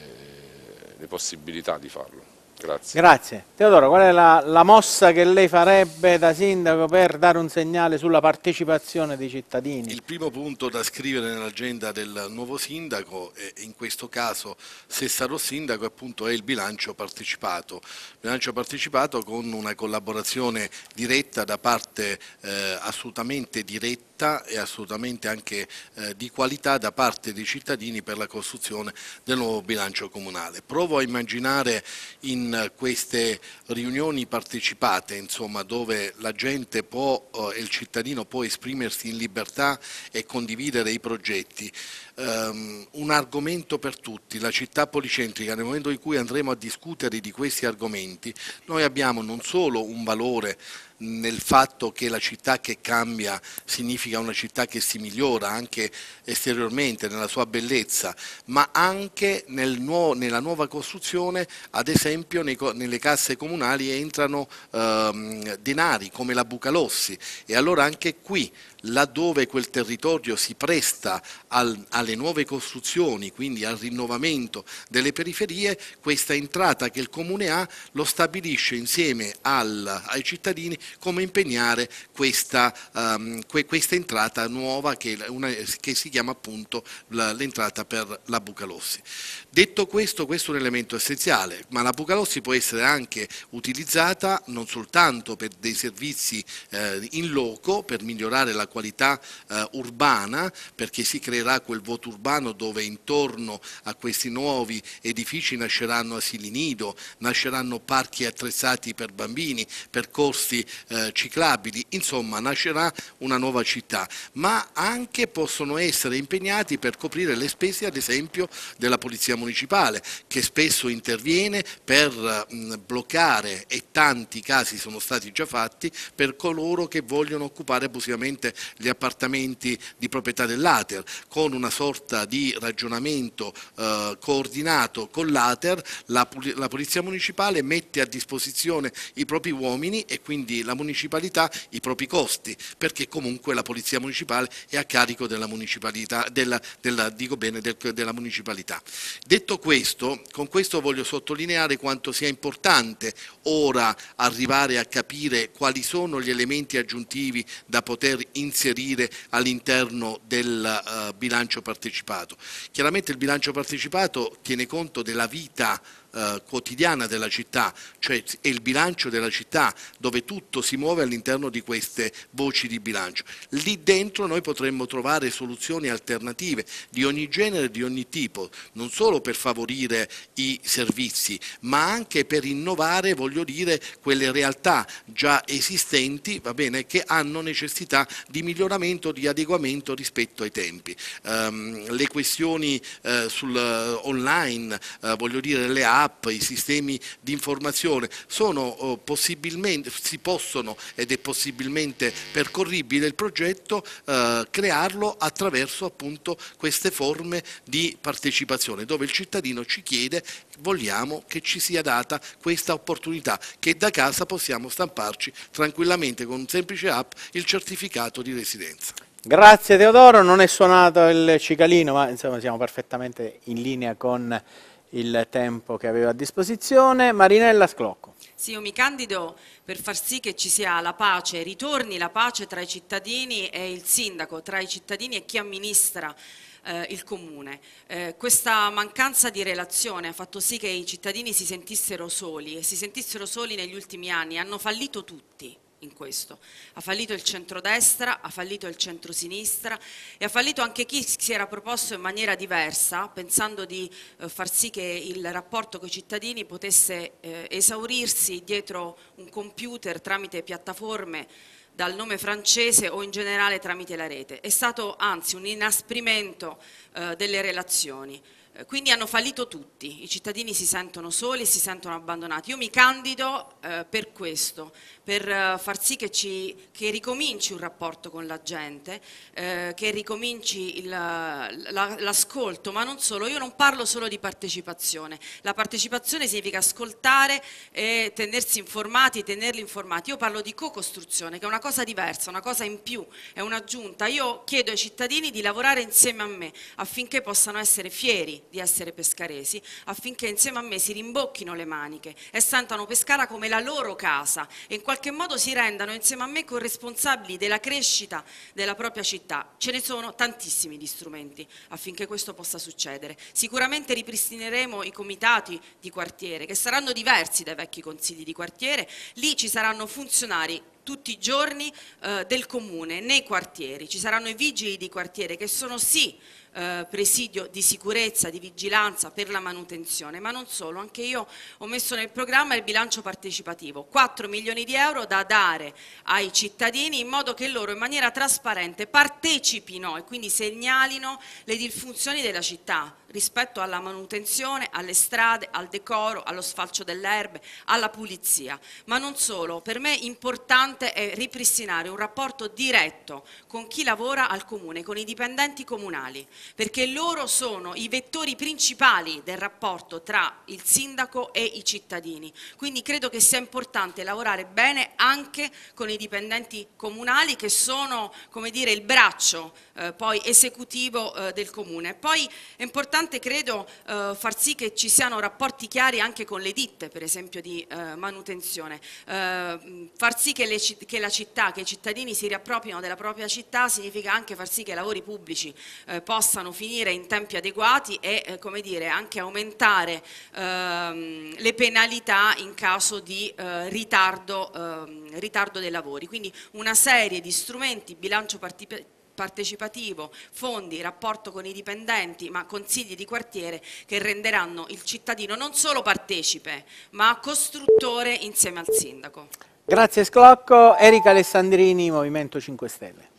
le possibilità di farlo. Grazie. Grazie. Teodoro, qual è la, la, mossa che lei farebbe da sindaco per dare un segnale sulla partecipazione dei cittadini? Il primo punto da scrivere nell'agenda del nuovo sindaco, e in questo caso se sarò sindaco, appunto è il bilancio partecipato. Bilancio partecipato con una collaborazione diretta da parte eh, assolutamente diretta quantità e assolutamente anche eh, di qualità da parte dei cittadini per la costruzione del nuovo bilancio comunale. Provo a immaginare in queste riunioni partecipate insomma, dove la gente può eh, e eh, il cittadino può esprimersi in libertà e condividere i progetti, um, un argomento per tutti, la città policentrica nel momento in cui andremo a discutere di questi argomenti noi abbiamo non solo un valore nel fatto che la città che cambia significa una città che si migliora anche esteriormente nella sua bellezza, ma anche nel nuovo, nella nuova costruzione, ad esempio nei, nelle casse comunali entrano ehm, denari come la Bucalossi e allora anche qui laddove quel territorio si presta al, alle nuove costruzioni, quindi al rinnovamento delle periferie, questa entrata che il Comune ha lo stabilisce insieme al, ai cittadini come impegnare questa, um, que, questa entrata nuova che, una, che, si chiama appunto l'entrata per la Bucalossi. Detto questo, questo è un elemento essenziale, ma la Bucalossi può essere anche utilizzata non soltanto per dei servizi eh, in loco, per migliorare la qualità eh, urbana perché si creerà quel vuoto urbano dove intorno a questi nuovi edifici nasceranno asili nido, nasceranno parchi attrezzati per bambini, percorsi eh, ciclabili, insomma nascerà una nuova città, ma anche possono essere impegnati per coprire le spese ad esempio della Polizia Municipale che spesso interviene per mh, mm, bloccare e tanti casi sono stati già fatti per coloro che vogliono occupare abusivamente gli appartamenti di proprietà dell'Ater, con una sorta di ragionamento eh, coordinato con l'Ater, la, la Polizia Municipale mette a disposizione i propri uomini e quindi la municipalità i propri costi, perché comunque la Polizia Municipale è a carico della municipalità, della, della, dico bene, del, della municipalità. Detto questo, con questo voglio sottolineare quanto sia importante ora arrivare a capire quali sono gli elementi aggiuntivi da poter inserire inserire all'interno del eh, bilancio partecipato. Chiaramente il bilancio partecipato tiene conto della vita eh, quotidiana della città, cioè è il bilancio della città dove tutto si muove all'interno di queste voci di bilancio. Lì dentro noi potremmo trovare soluzioni alternative di ogni genere, e di ogni tipo, non solo per favorire i servizi, ma anche per innovare, voglio dire, quelle realtà già esistenti bene, che hanno necessità di miglioramento, di adeguamento rispetto ai tempi. Um, le questioni uh, sul, uh, online, uh, voglio dire, le aree, app, i sistemi di informazione, sono, oh, si possono ed è possibilmente percorribile il progetto, eh, crearlo attraverso appunto queste forme di partecipazione dove il cittadino ci chiede vogliamo che ci sia data questa opportunità che da casa possiamo stamparci tranquillamente con un semplice app il certificato di residenza. Grazie Teodoro, non è suonato il cicalino ma insomma siamo perfettamente in linea con il tempo che aveva a disposizione. Marinella Sclocco. Sì, io mi candido per far sì che ci sia la pace, ritorni la pace tra i cittadini e il sindaco, tra i cittadini e chi amministra eh, il comune. Eh, questa mancanza di relazione ha fatto sì che i cittadini si sentissero soli e si sentissero soli negli ultimi anni, hanno fallito tutti in questo. Ha fallito il centrodestra, ha fallito il centrosinistra e ha fallito anche chi si era proposto in maniera diversa, pensando di eh, far sì che il rapporto con i cittadini potesse eh, esaurirsi dietro un computer tramite piattaforme dal nome francese o in generale tramite la rete. È stato anzi un inasprimento eh, delle relazioni. Eh, quindi hanno fallito tutti, i cittadini si sentono soli, si sentono abbandonati. Io mi candido eh, per questo, per eh, far sì che, ci, che ricominci un rapporto con la gente, eh, che ricominci l'ascolto, la, ma non solo, io non parlo solo di partecipazione, la partecipazione significa ascoltare e tenersi informati, tenerli informati, io parlo di co-costruzione che è una cosa diversa, una cosa in più, è un'aggiunta, io chiedo ai cittadini di lavorare insieme a me affinché possano essere fieri di essere pescaresi, affinché insieme a me si rimbocchino le maniche e sentano Pescara come la loro casa e in qualche modo si rendano insieme a me corresponsabili della crescita della propria città. Ce ne sono tantissimi di strumenti affinché questo possa succedere. Sicuramente ripristineremo i comitati di quartiere che saranno diversi dai vecchi consigli di quartiere, lì ci saranno funzionari tutti i giorni eh, del comune, nei quartieri. Ci saranno i vigili di quartiere che sono sì eh, presidio di sicurezza, di vigilanza per la manutenzione, ma non solo, anche io ho messo nel programma il bilancio partecipativo, 4 milioni di euro da dare ai cittadini in modo che loro in maniera trasparente partecipino e quindi segnalino le disfunzioni della città rispetto alla manutenzione, alle strade, al decoro, allo sfalcio dell'erbe, alla pulizia, ma non solo, per me è importante importante è ripristinare un rapporto diretto con chi lavora al comune, con i dipendenti comunali, perché loro sono i vettori principali del rapporto tra il sindaco e i cittadini. Quindi credo che sia importante lavorare bene anche con i dipendenti comunali che sono come dire, il braccio eh, poi esecutivo eh, del comune. Poi è importante credo eh, far sì che ci siano rapporti chiari anche con le ditte per esempio di eh, manutenzione, eh, far sì che le che la città, che i cittadini si riappropriano della propria città significa anche far sì che i lavori pubblici eh, possano finire in tempi adeguati e eh, come dire, anche aumentare ehm, le penalità in caso di eh, ritardo, ehm, ritardo dei lavori. Quindi una serie di strumenti, bilancio partecipativo partecipativo, fondi, rapporto con i dipendenti, ma consigli di quartiere che renderanno il cittadino non solo partecipe, ma costruttore insieme al sindaco. Grazie Sclocco, Erika Alessandrini, Movimento 5 Stelle.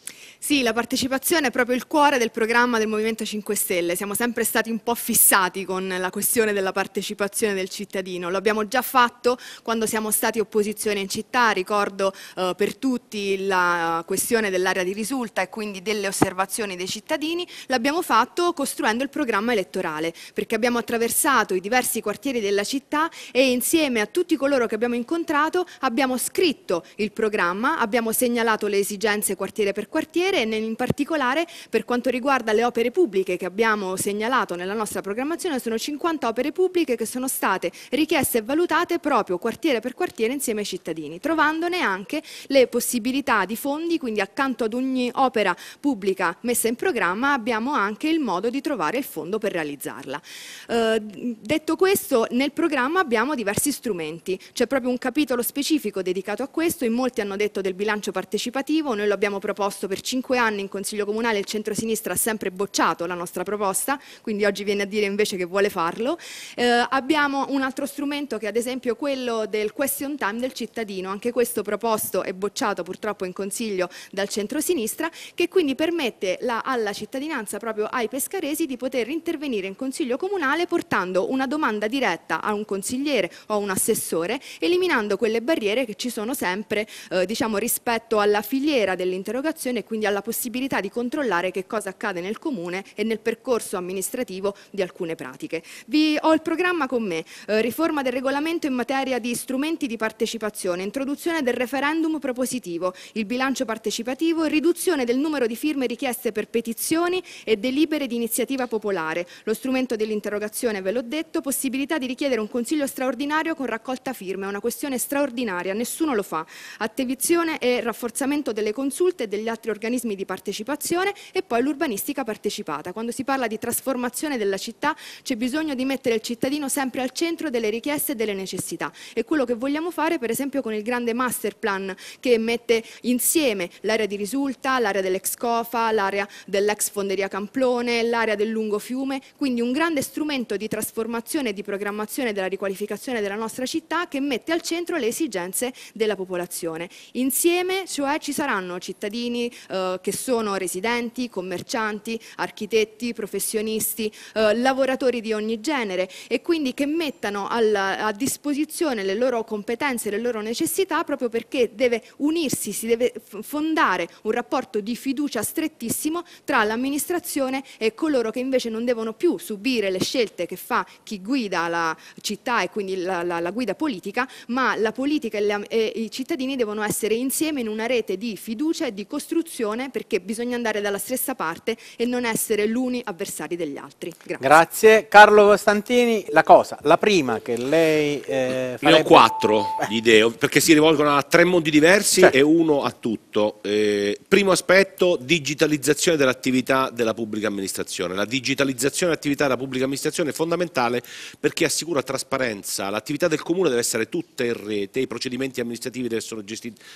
Sì, la partecipazione è proprio il cuore del programma del Movimento 5 Stelle. Siamo sempre stati un po' fissati con la questione della partecipazione del cittadino. Lo abbiamo già fatto quando siamo stati opposizione in città, ricordo eh, per tutti la questione dell'area di risulta e quindi delle osservazioni dei cittadini, l'abbiamo fatto costruendo il programma elettorale, perché abbiamo attraversato i diversi quartieri della città e insieme a tutti coloro che abbiamo incontrato abbiamo scritto il programma, abbiamo segnalato le esigenze quartiere per quartiere genere e in particolare per quanto riguarda le opere pubbliche che abbiamo segnalato nella nostra programmazione sono 50 opere pubbliche che sono state richieste e valutate proprio quartiere per quartiere insieme ai cittadini, trovandone anche le possibilità di fondi, quindi accanto ad ogni opera pubblica messa in programma abbiamo anche il modo di trovare il fondo per realizzarla. Eh, detto questo, nel programma abbiamo diversi strumenti, c'è proprio un capitolo specifico dedicato a questo, in molti hanno detto del bilancio partecipativo, noi lo abbiamo proposto per 5 cinque anni in Consiglio Comunale il centrosinistra ha sempre bocciato la nostra proposta, quindi oggi viene a dire invece che vuole farlo. Eh, abbiamo un altro strumento che è ad esempio quello del question time del cittadino, anche questo proposto è bocciato purtroppo in Consiglio dal centrosinistra, che quindi permette la, alla cittadinanza, proprio ai pescaresi, di poter intervenire in Consiglio Comunale portando una domanda diretta a un consigliere o a un assessore, eliminando quelle barriere che ci sono sempre eh, diciamo, rispetto alla filiera dell'interrogazione e quindi quindi alla possibilità di controllare che cosa accade nel comune e nel percorso amministrativo di alcune pratiche. Vi ho il programma con me, eh, riforma del regolamento in materia di strumenti di partecipazione, introduzione del referendum propositivo, il bilancio partecipativo, riduzione del numero di firme richieste per petizioni e delibere di iniziativa popolare, lo strumento dell'interrogazione ve l'ho detto, possibilità di richiedere un consiglio straordinario con raccolta firme, è una questione straordinaria, nessuno lo fa, attivazione e rafforzamento delle consulte e degli altri organismi meccanismi di partecipazione e poi l'urbanistica partecipata. Quando si parla di trasformazione della città c'è bisogno di mettere il cittadino sempre al centro delle richieste e delle necessità e quello che vogliamo fare per esempio con il grande master plan che mette insieme l'area di risulta, l'area dell'ex cofa, l'area dell'ex fonderia Camplone, l'area del lungo fiume, quindi un grande strumento di trasformazione e di programmazione della riqualificazione della nostra città che mette al centro le esigenze della popolazione. Insieme cioè ci saranno cittadini, eh, eh, che sono residenti, commercianti, architetti, professionisti, eh, lavoratori di ogni genere e quindi che mettano alla, a disposizione le loro competenze, le loro necessità proprio perché deve unirsi, si deve fondare un rapporto di fiducia strettissimo tra l'amministrazione e coloro che invece non devono più subire le scelte che fa chi guida la città e quindi la, la, la guida politica, ma la politica e, le, e i cittadini devono essere insieme in una rete di fiducia e di costruzione attenzione perché bisogna andare dalla stessa parte e non essere l'uni avversari degli altri. Grazie. Grazie. Carlo Costantini, la cosa, la prima che lei... Eh, farebbe... Ne ho quattro eh. di idee, perché si rivolgono a tre mondi diversi certo. e uno a tutto. Eh, primo aspetto, digitalizzazione dell'attività della pubblica amministrazione. La digitalizzazione dell'attività della pubblica amministrazione è fondamentale perché assicura trasparenza. L'attività del Comune deve essere tutta in rete, i procedimenti amministrativi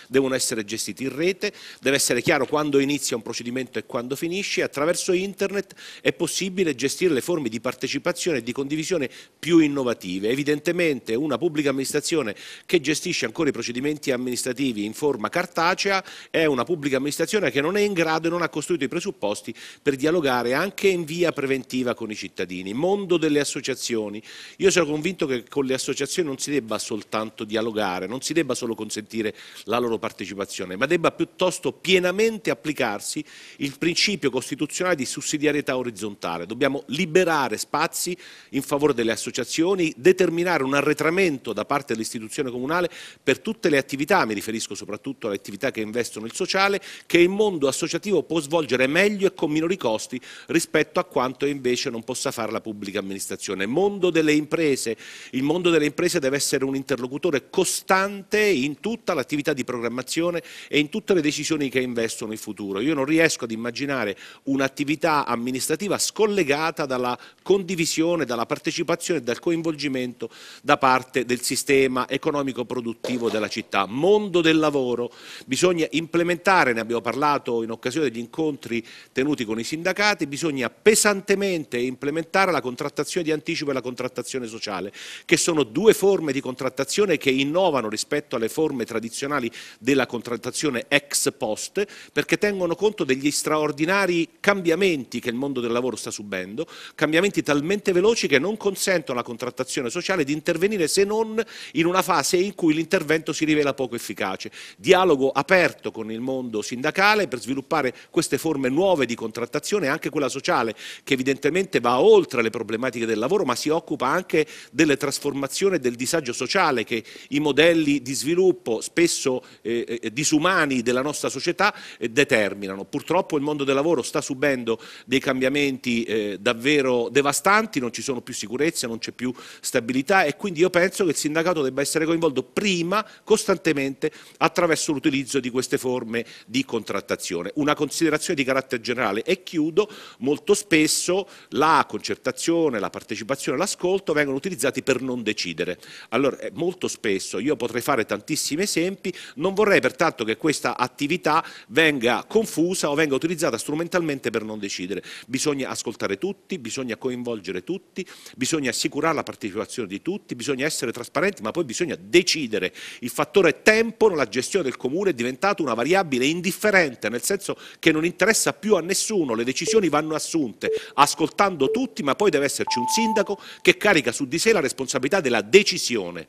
devono essere gestiti in rete, deve essere chiaro quando quando inizia un procedimento e quando finisce, attraverso internet è possibile gestire le forme di partecipazione e di condivisione più innovative. Evidentemente una pubblica amministrazione che gestisce ancora i procedimenti amministrativi in forma cartacea è una pubblica amministrazione che non è in grado e non ha costruito i presupposti per dialogare anche in via preventiva con i cittadini. Mondo delle associazioni. Io sono convinto che con le associazioni non si debba soltanto dialogare, non si debba solo consentire la loro partecipazione, ma debba piuttosto pienamente applicarsi il principio costituzionale di sussidiarietà orizzontale. Dobbiamo liberare spazi in favore delle associazioni, determinare un arretramento da parte dell'istituzione comunale per tutte le attività, mi riferisco soprattutto alle attività che investono il sociale, che il mondo associativo può svolgere meglio e con minori costi rispetto a quanto invece non possa fare la pubblica amministrazione. Mondo delle imprese, il mondo delle imprese deve essere un interlocutore costante in tutta l'attività di programmazione e in tutte le decisioni che investono i fondi futuro. Io non riesco ad immaginare un'attività amministrativa scollegata dalla condivisione, dalla partecipazione, e dal coinvolgimento da parte del sistema economico-produttivo della città. Mondo del lavoro, bisogna implementare, ne abbiamo parlato in occasione degli incontri tenuti con i sindacati, bisogna pesantemente implementare la contrattazione di anticipo e la contrattazione sociale, che sono due forme di contrattazione che innovano rispetto alle forme tradizionali della contrattazione ex post, perché che tengono conto degli straordinari cambiamenti che il mondo del lavoro sta subendo, cambiamenti talmente veloci che non consentono alla contrattazione sociale di intervenire se non in una fase in cui l'intervento si rivela poco efficace. Dialogo aperto con il mondo sindacale per sviluppare queste forme nuove di contrattazione, anche quella sociale, che evidentemente va oltre le problematiche del lavoro, ma si occupa anche delle trasformazioni del disagio sociale che i modelli di sviluppo spesso eh, eh disumani della nostra società eh, determinano. Purtroppo il mondo del lavoro sta subendo dei cambiamenti eh, davvero devastanti, non ci sono più sicurezze, non c'è più stabilità e quindi io penso che il sindacato debba essere coinvolto prima, costantemente, attraverso l'utilizzo di queste forme di contrattazione. Una considerazione di carattere generale e chiudo, molto spesso la concertazione, la partecipazione, l'ascolto vengono utilizzati per non decidere. Allora, eh, molto spesso, io potrei fare tantissimi esempi, non vorrei pertanto che questa attività venga vaga, confusa o venga utilizzata strumentalmente per non decidere. Bisogna ascoltare tutti, bisogna coinvolgere tutti, bisogna assicurare la partecipazione di tutti, bisogna essere trasparenti, ma poi bisogna decidere. Il fattore tempo nella gestione del comune è diventato una variabile indifferente, nel senso che non interessa più a nessuno, le decisioni vanno assunte ascoltando tutti, ma poi deve esserci un sindaco che carica su di sé la responsabilità della decisione.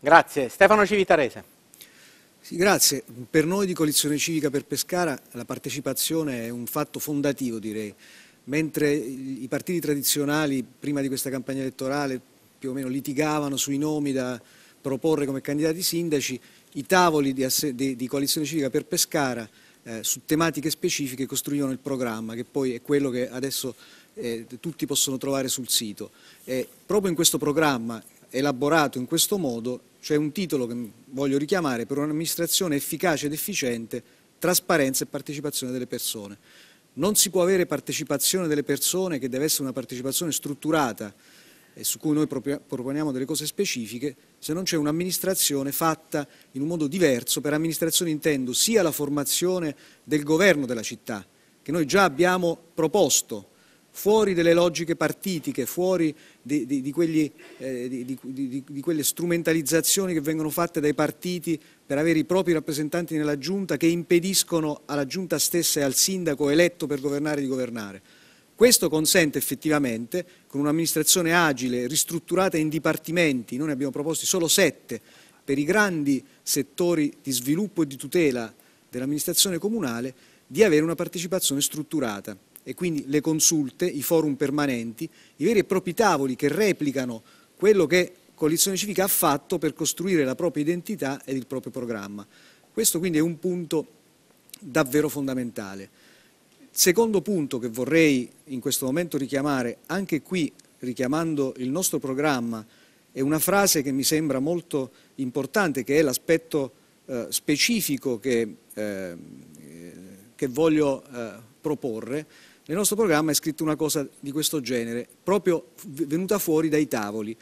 Grazie. Stefano Civitarese. Sì, grazie. Per noi di Coalizione Civica per Pescara la partecipazione è un fatto fondativo, direi. Mentre i partiti tradizionali, prima di questa campagna elettorale, più o meno litigavano sui nomi da proporre come candidati sindaci, i tavoli di, di, di Coalizione Civica per Pescara eh, su tematiche specifiche costruivano il programma, che poi è quello che adesso eh, tutti possono trovare sul sito. Eh, proprio in questo programma, elaborato in questo modo, c'è un titolo che voglio richiamare per un'amministrazione efficace ed efficiente, trasparenza e partecipazione delle persone. Non si può avere partecipazione delle persone che deve essere una partecipazione strutturata e su cui noi proponiamo delle cose specifiche, se non c'è un'amministrazione fatta in un modo diverso, per amministrazione intendo sia la formazione del governo della città, che noi già abbiamo proposto fuori delle logiche partitiche, fuori di, di, di, quegli, eh, di, quelle strumentalizzazioni che vengono fatte dai partiti per avere i propri rappresentanti nella Giunta che impediscono alla Giunta stessa e al sindaco eletto per governare di governare. Questo consente effettivamente, con un'amministrazione agile, ristrutturata in dipartimenti, noi ne abbiamo proposti solo sette, per i grandi settori di sviluppo e di tutela dell'amministrazione comunale, di avere una partecipazione strutturata e quindi le consulte, i forum permanenti, i veri e propri tavoli che replicano quello che Coalizione Civica ha fatto per costruire la propria identità ed il proprio programma. Questo quindi è un punto davvero fondamentale. secondo punto che vorrei in questo momento richiamare, anche qui richiamando il nostro programma, è una frase che mi sembra molto importante, che è l'aspetto eh, specifico che, eh, che voglio eh, proporre, nel nostro programma è scritta una cosa di questo genere, proprio venuta fuori dai tavoli,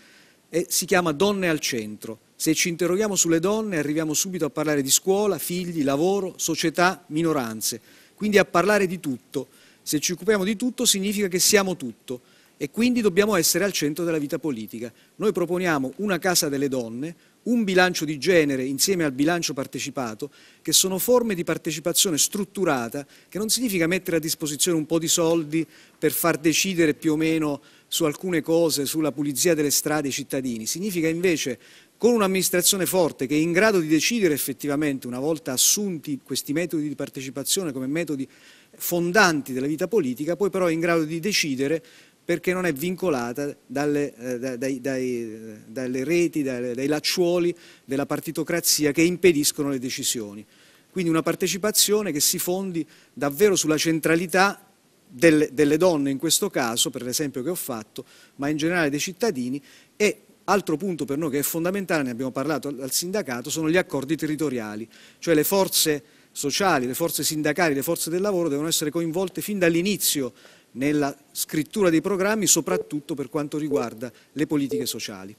e si chiama Donne al centro. Se ci interroghiamo sulle donne arriviamo subito a parlare di scuola, figli, lavoro, società, minoranze, quindi a parlare di tutto. Se ci occupiamo di tutto significa che siamo tutto e quindi dobbiamo essere al centro della vita politica. Noi proponiamo una casa delle donne, un bilancio di genere insieme al bilancio partecipato, che sono forme di partecipazione strutturata, che non significa mettere a disposizione un po' di soldi per far decidere più o meno su alcune cose, sulla pulizia delle strade i cittadini, significa invece con un'amministrazione forte che è in grado di decidere effettivamente, una volta assunti questi metodi di partecipazione come metodi fondanti della vita politica, poi però è in grado di decidere perché non è vincolata dalle, eh, dai, dai, eh, dalle reti, dai, dai lacciuoli della partitocrazia che impediscono le decisioni. Quindi una partecipazione che si fondi davvero sulla centralità delle, delle, donne in questo caso, per l'esempio che ho fatto, ma in generale dei cittadini e altro punto per noi che è fondamentale, ne abbiamo parlato al, al sindacato, sono gli accordi territoriali, cioè le forze sociali, le forze sindacali, le forze del lavoro devono essere coinvolte fin dall'inizio nella scrittura dei programmi, soprattutto per quanto riguarda le politiche sociali.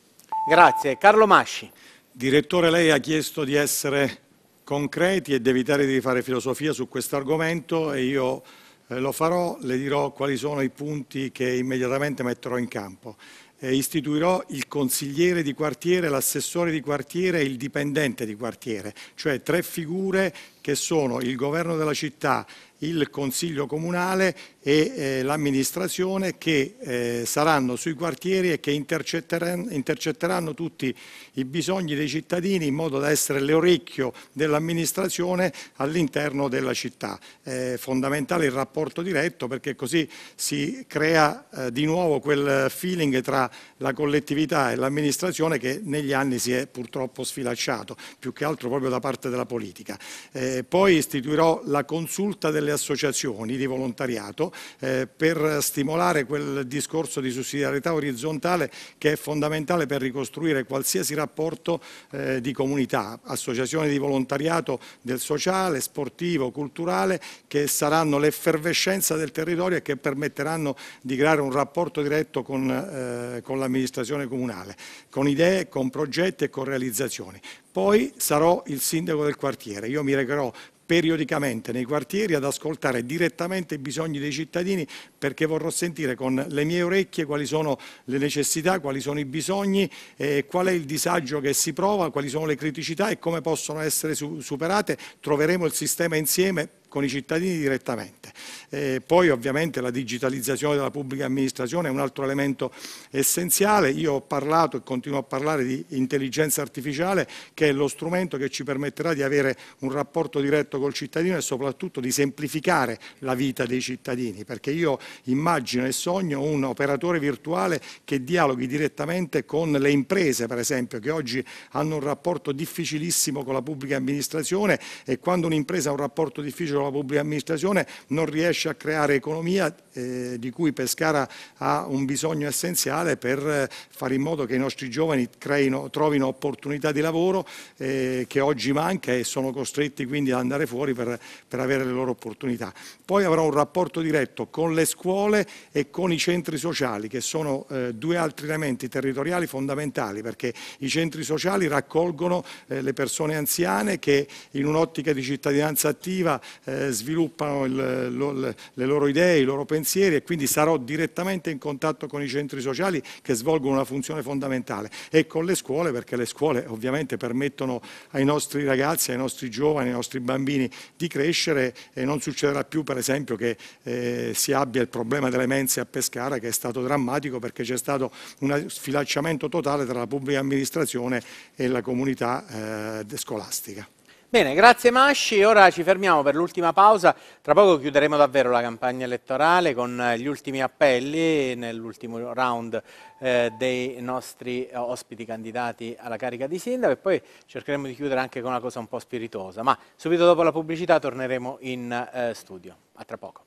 Grazie. Carlo Masci. Direttore, lei ha chiesto di essere concreti ed evitare di fare filosofia su questo argomento e io eh, lo farò, le dirò quali sono i punti che immediatamente metterò in campo. E istituirò il consigliere di quartiere, l'assessore di quartiere e il dipendente di quartiere, cioè tre figure che sono il governo della città, il Consiglio Comunale e eh, l'amministrazione che eh, saranno sui quartieri e che intercetteranno, intercetteranno, tutti i bisogni dei cittadini in modo da essere l'orecchio dell'amministrazione all'interno della città. È fondamentale il rapporto diretto perché così si crea eh, di nuovo quel feeling tra la collettività e l'amministrazione che negli anni si è purtroppo sfilacciato, più che altro proprio da parte della politica. Eh, poi istituirò la consulta delle alle associazioni di volontariato eh, per stimolare quel discorso di sussidiarietà orizzontale che è fondamentale per ricostruire qualsiasi rapporto eh, di comunità, associazioni di volontariato del sociale, sportivo, culturale che saranno l'effervescenza del territorio e che permetteranno di creare un rapporto diretto con, eh, con l'amministrazione comunale, con idee, con progetti e con realizzazioni. Poi sarò il sindaco del quartiere, io mi recherò periodicamente nei quartieri ad ascoltare direttamente i bisogni dei cittadini perché vorrò sentire con le mie orecchie quali sono le necessità, quali sono i bisogni, eh, qual è il disagio che si prova, quali sono le criticità e come possono essere superate. Troveremo il sistema insieme con i cittadini direttamente. Eh, poi ovviamente la digitalizzazione della pubblica amministrazione è un altro elemento essenziale, io ho parlato e continuo a parlare di intelligenza artificiale che è lo strumento che ci permetterà di avere un rapporto diretto col cittadino e soprattutto di semplificare la vita dei cittadini, perché io immagino e sogno un operatore virtuale che dialoghi direttamente con le imprese per esempio che oggi hanno un rapporto difficilissimo con la pubblica amministrazione e quando un'impresa ha un rapporto difficile la pubblica amministrazione non riesce a creare economia eh, di cui Pescara ha un bisogno essenziale per eh, fare in modo che i nostri giovani creino, trovino opportunità di lavoro eh, che oggi manca e sono costretti quindi ad andare fuori per, per avere le loro opportunità. Poi avrà un rapporto diretto con le scuole e con i centri sociali che sono eh, due altri elementi territoriali fondamentali perché i centri sociali raccolgono eh, le persone anziane che in un'ottica di cittadinanza attiva eh, sviluppano il, lo, le loro idee, i loro pensieri e quindi sarò direttamente in contatto con i centri sociali che svolgono una funzione fondamentale e con le scuole perché le scuole ovviamente permettono ai nostri ragazzi, ai nostri giovani, ai nostri bambini di crescere e non succederà più per esempio che eh, si abbia il problema delle mense a Pescara che è stato drammatico perché c'è stato un sfilacciamento totale tra la pubblica amministrazione e la comunità eh, scolastica. Bene, grazie Masci, ora ci fermiamo per l'ultima pausa, tra poco chiuderemo davvero la campagna elettorale con eh, gli ultimi appelli nell'ultimo round eh, dei nostri eh, ospiti candidati alla carica di sindaco e poi cercheremo di chiudere anche con una cosa un po' spiritosa, ma subito dopo la pubblicità torneremo in eh, studio, a tra poco.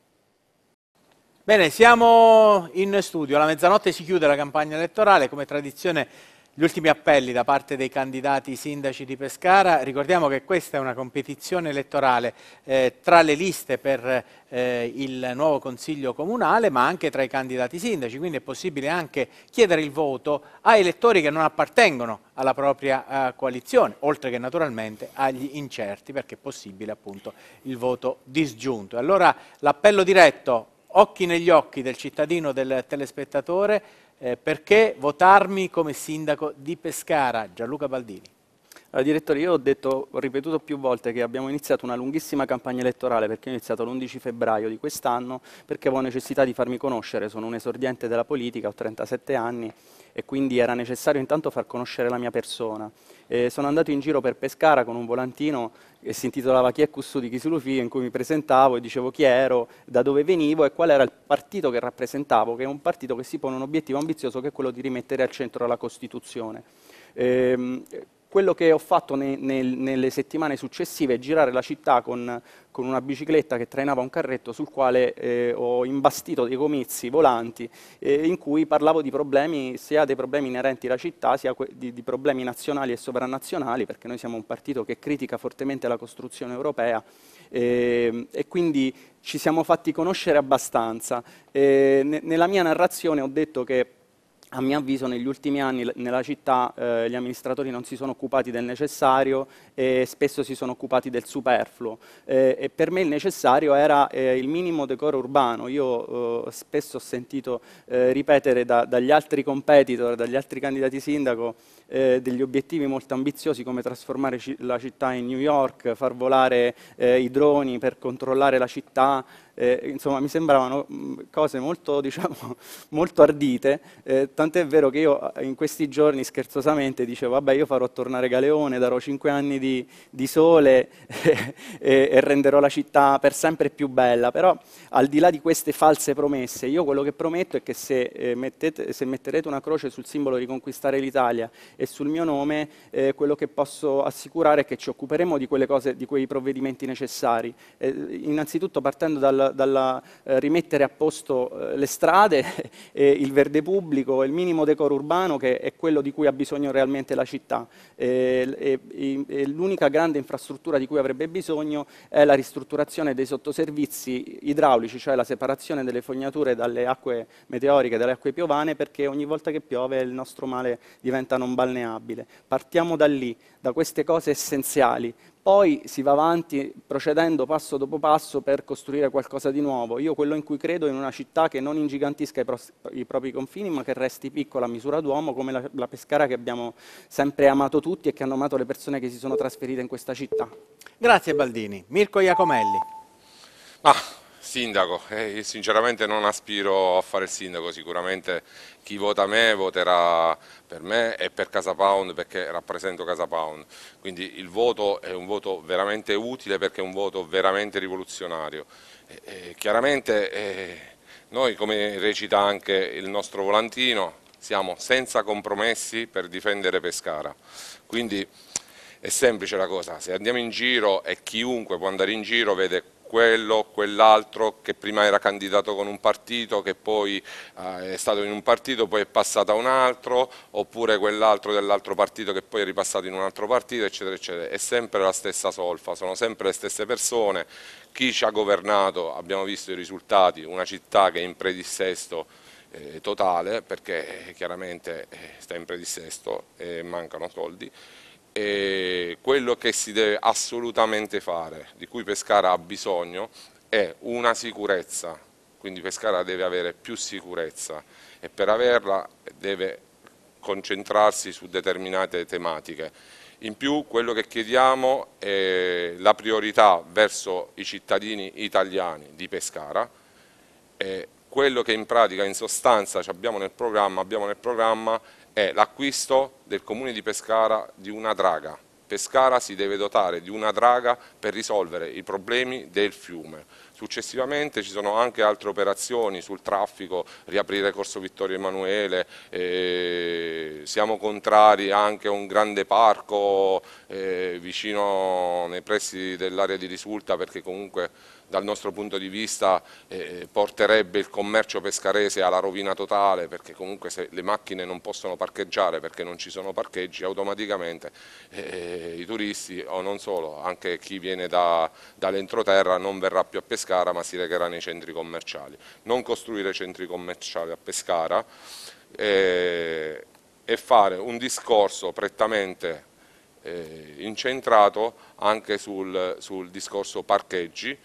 Bene, siamo in studio, la mezzanotte si chiude la campagna elettorale, come tradizione gli ultimi appelli da parte dei candidati sindaci di Pescara, ricordiamo che questa è una competizione elettorale eh, tra le liste per eh, il nuovo Consiglio Comunale ma anche tra i candidati sindaci, quindi è possibile anche chiedere il voto a elettori che non appartengono alla propria eh, coalizione, oltre che naturalmente agli incerti perché è possibile appunto il voto disgiunto. Allora l'appello diretto, occhi negli occhi del cittadino, del telespettatore, eh, perché votarmi come sindaco di Pescara? Gianluca Baldini. Allora, direttore, io ho detto, ho ripetuto più volte che abbiamo iniziato una lunghissima campagna elettorale perché ho iniziato l'11 febbraio di quest'anno perché avevo necessità di farmi conoscere, sono un esordiente della politica, ho 37 anni e quindi era necessario intanto far conoscere la mia persona eh, sono andato in giro per Pescara con un volantino che si intitolava Chi è Custodi Chi Silufì, in cui mi presentavo e dicevo chi ero, da dove venivo e qual era il partito che rappresentavo, che è un partito che si pone un obiettivo ambizioso che è quello di rimettere al centro la Costituzione. Eh, quello che ho fatto ne, ne, nelle settimane successive è girare la città con, con, una bicicletta che trainava un carretto sul quale eh, ho imbastito dei comizi volanti eh, in cui parlavo di problemi, sia dei problemi inerenti alla città, sia di, di problemi nazionali e sovranazionali, perché noi siamo un partito che critica fortemente la costruzione europea eh, e quindi ci siamo fatti conoscere abbastanza. Eh, nella mia narrazione ho detto che a mio avviso negli ultimi anni nella città eh, gli amministratori non si sono occupati del necessario e spesso si sono occupati del superfluo eh, e per me il necessario era eh, il minimo decoro urbano. Io eh, spesso ho sentito eh, ripetere da, dagli altri competitor, dagli altri candidati sindaco eh, degli obiettivi molto ambiziosi come trasformare la città in New York, far volare i droni per controllare la città, eh, insomma mi sembravano mm, cose molto, diciamo, molto ardite, eh, tant'è vero che io eh, in questi giorni scherzosamente dicevo vabbè io farò tornare Galeone, darò cinque anni di, di sole e, e renderò la città per sempre più bella, però al di là di queste false promesse, io quello che prometto è che se, eh, mettete, se metterete una croce sul simbolo di conquistare l'Italia e sul mio nome, eh, quello che posso assicurare è che ci occuperemo di, cose, di quei provvedimenti necessari. Eh, innanzitutto partendo dal dal, dalla, eh, rimettere a posto eh, le strade, il verde pubblico, il minimo decoro urbano che è quello di cui ha bisogno realmente la città. Eh, l'unica grande infrastruttura di cui avrebbe bisogno è la ristrutturazione dei sottoservizi idraulici, cioè la separazione delle fognature dalle acque meteoriche, dalle acque piovane, perché ogni volta che piove il nostro mare diventa non balneabile. Partiamo da lì da queste cose essenziali. Poi si va avanti procedendo passo dopo passo per costruire qualcosa di nuovo. Io quello in cui credo è in una città che non ingigantisca i, pro i, propri confini, ma che resti piccola a misura d'uomo, come la, la Pescara che abbiamo sempre amato tutti e che hanno amato le persone che si sono trasferite in questa città. Grazie Baldini. Mirko Iacomelli. Ah. Sindaco, eh, io sinceramente non aspiro a fare il sindaco, sicuramente chi vota me voterà per me e per Casa Pound perché rappresento Casa Pound, quindi il voto è un voto veramente utile perché è un voto veramente rivoluzionario. E, e, chiaramente eh, noi come recita anche il nostro volantino siamo senza compromessi per difendere Pescara, quindi è semplice la cosa, se andiamo in giro e chiunque può andare in giro vede quello, quell'altro che prima era candidato con un partito, che poi eh, è stato in un partito, poi è passato a un altro, oppure quell'altro dell'altro partito che poi è ripassato in un altro partito, eccetera, eccetera. È sempre la stessa solfa, sono sempre le stesse persone. Chi ci ha governato, abbiamo visto i risultati, una città che è in predissesto eh, totale, perché chiaramente eh, sta in predissesto e mancano soldi, e quello che si deve assolutamente fare, di cui Pescara ha bisogno, è una sicurezza, quindi Pescara deve avere più sicurezza e per averla deve concentrarsi su determinate tematiche. In più quello che chiediamo è la priorità verso i cittadini italiani di Pescara e quello che in pratica, in sostanza, abbiamo nel programma, abbiamo nel programma è l'acquisto del Comune di Pescara di una draga. Pescara si deve dotare di una draga per risolvere i problemi del fiume. Successivamente ci sono anche altre operazioni sul traffico, riaprire Corso Vittorio Emanuele, eh, siamo contrari anche a un grande parco eh, vicino nei pressi dell'area di risulta perché comunque dal nostro punto di vista eh, porterebbe il commercio pescarese alla rovina totale perché comunque se le macchine non possono parcheggiare perché non ci sono parcheggi automaticamente eh, eh i turisti o non solo anche chi viene da, dall'entroterra non verrà più a Pescara ma si recherà nei centri commerciali non costruire centri commerciali a Pescara eh, e fare un discorso prettamente eh, incentrato anche sul, sul discorso parcheggi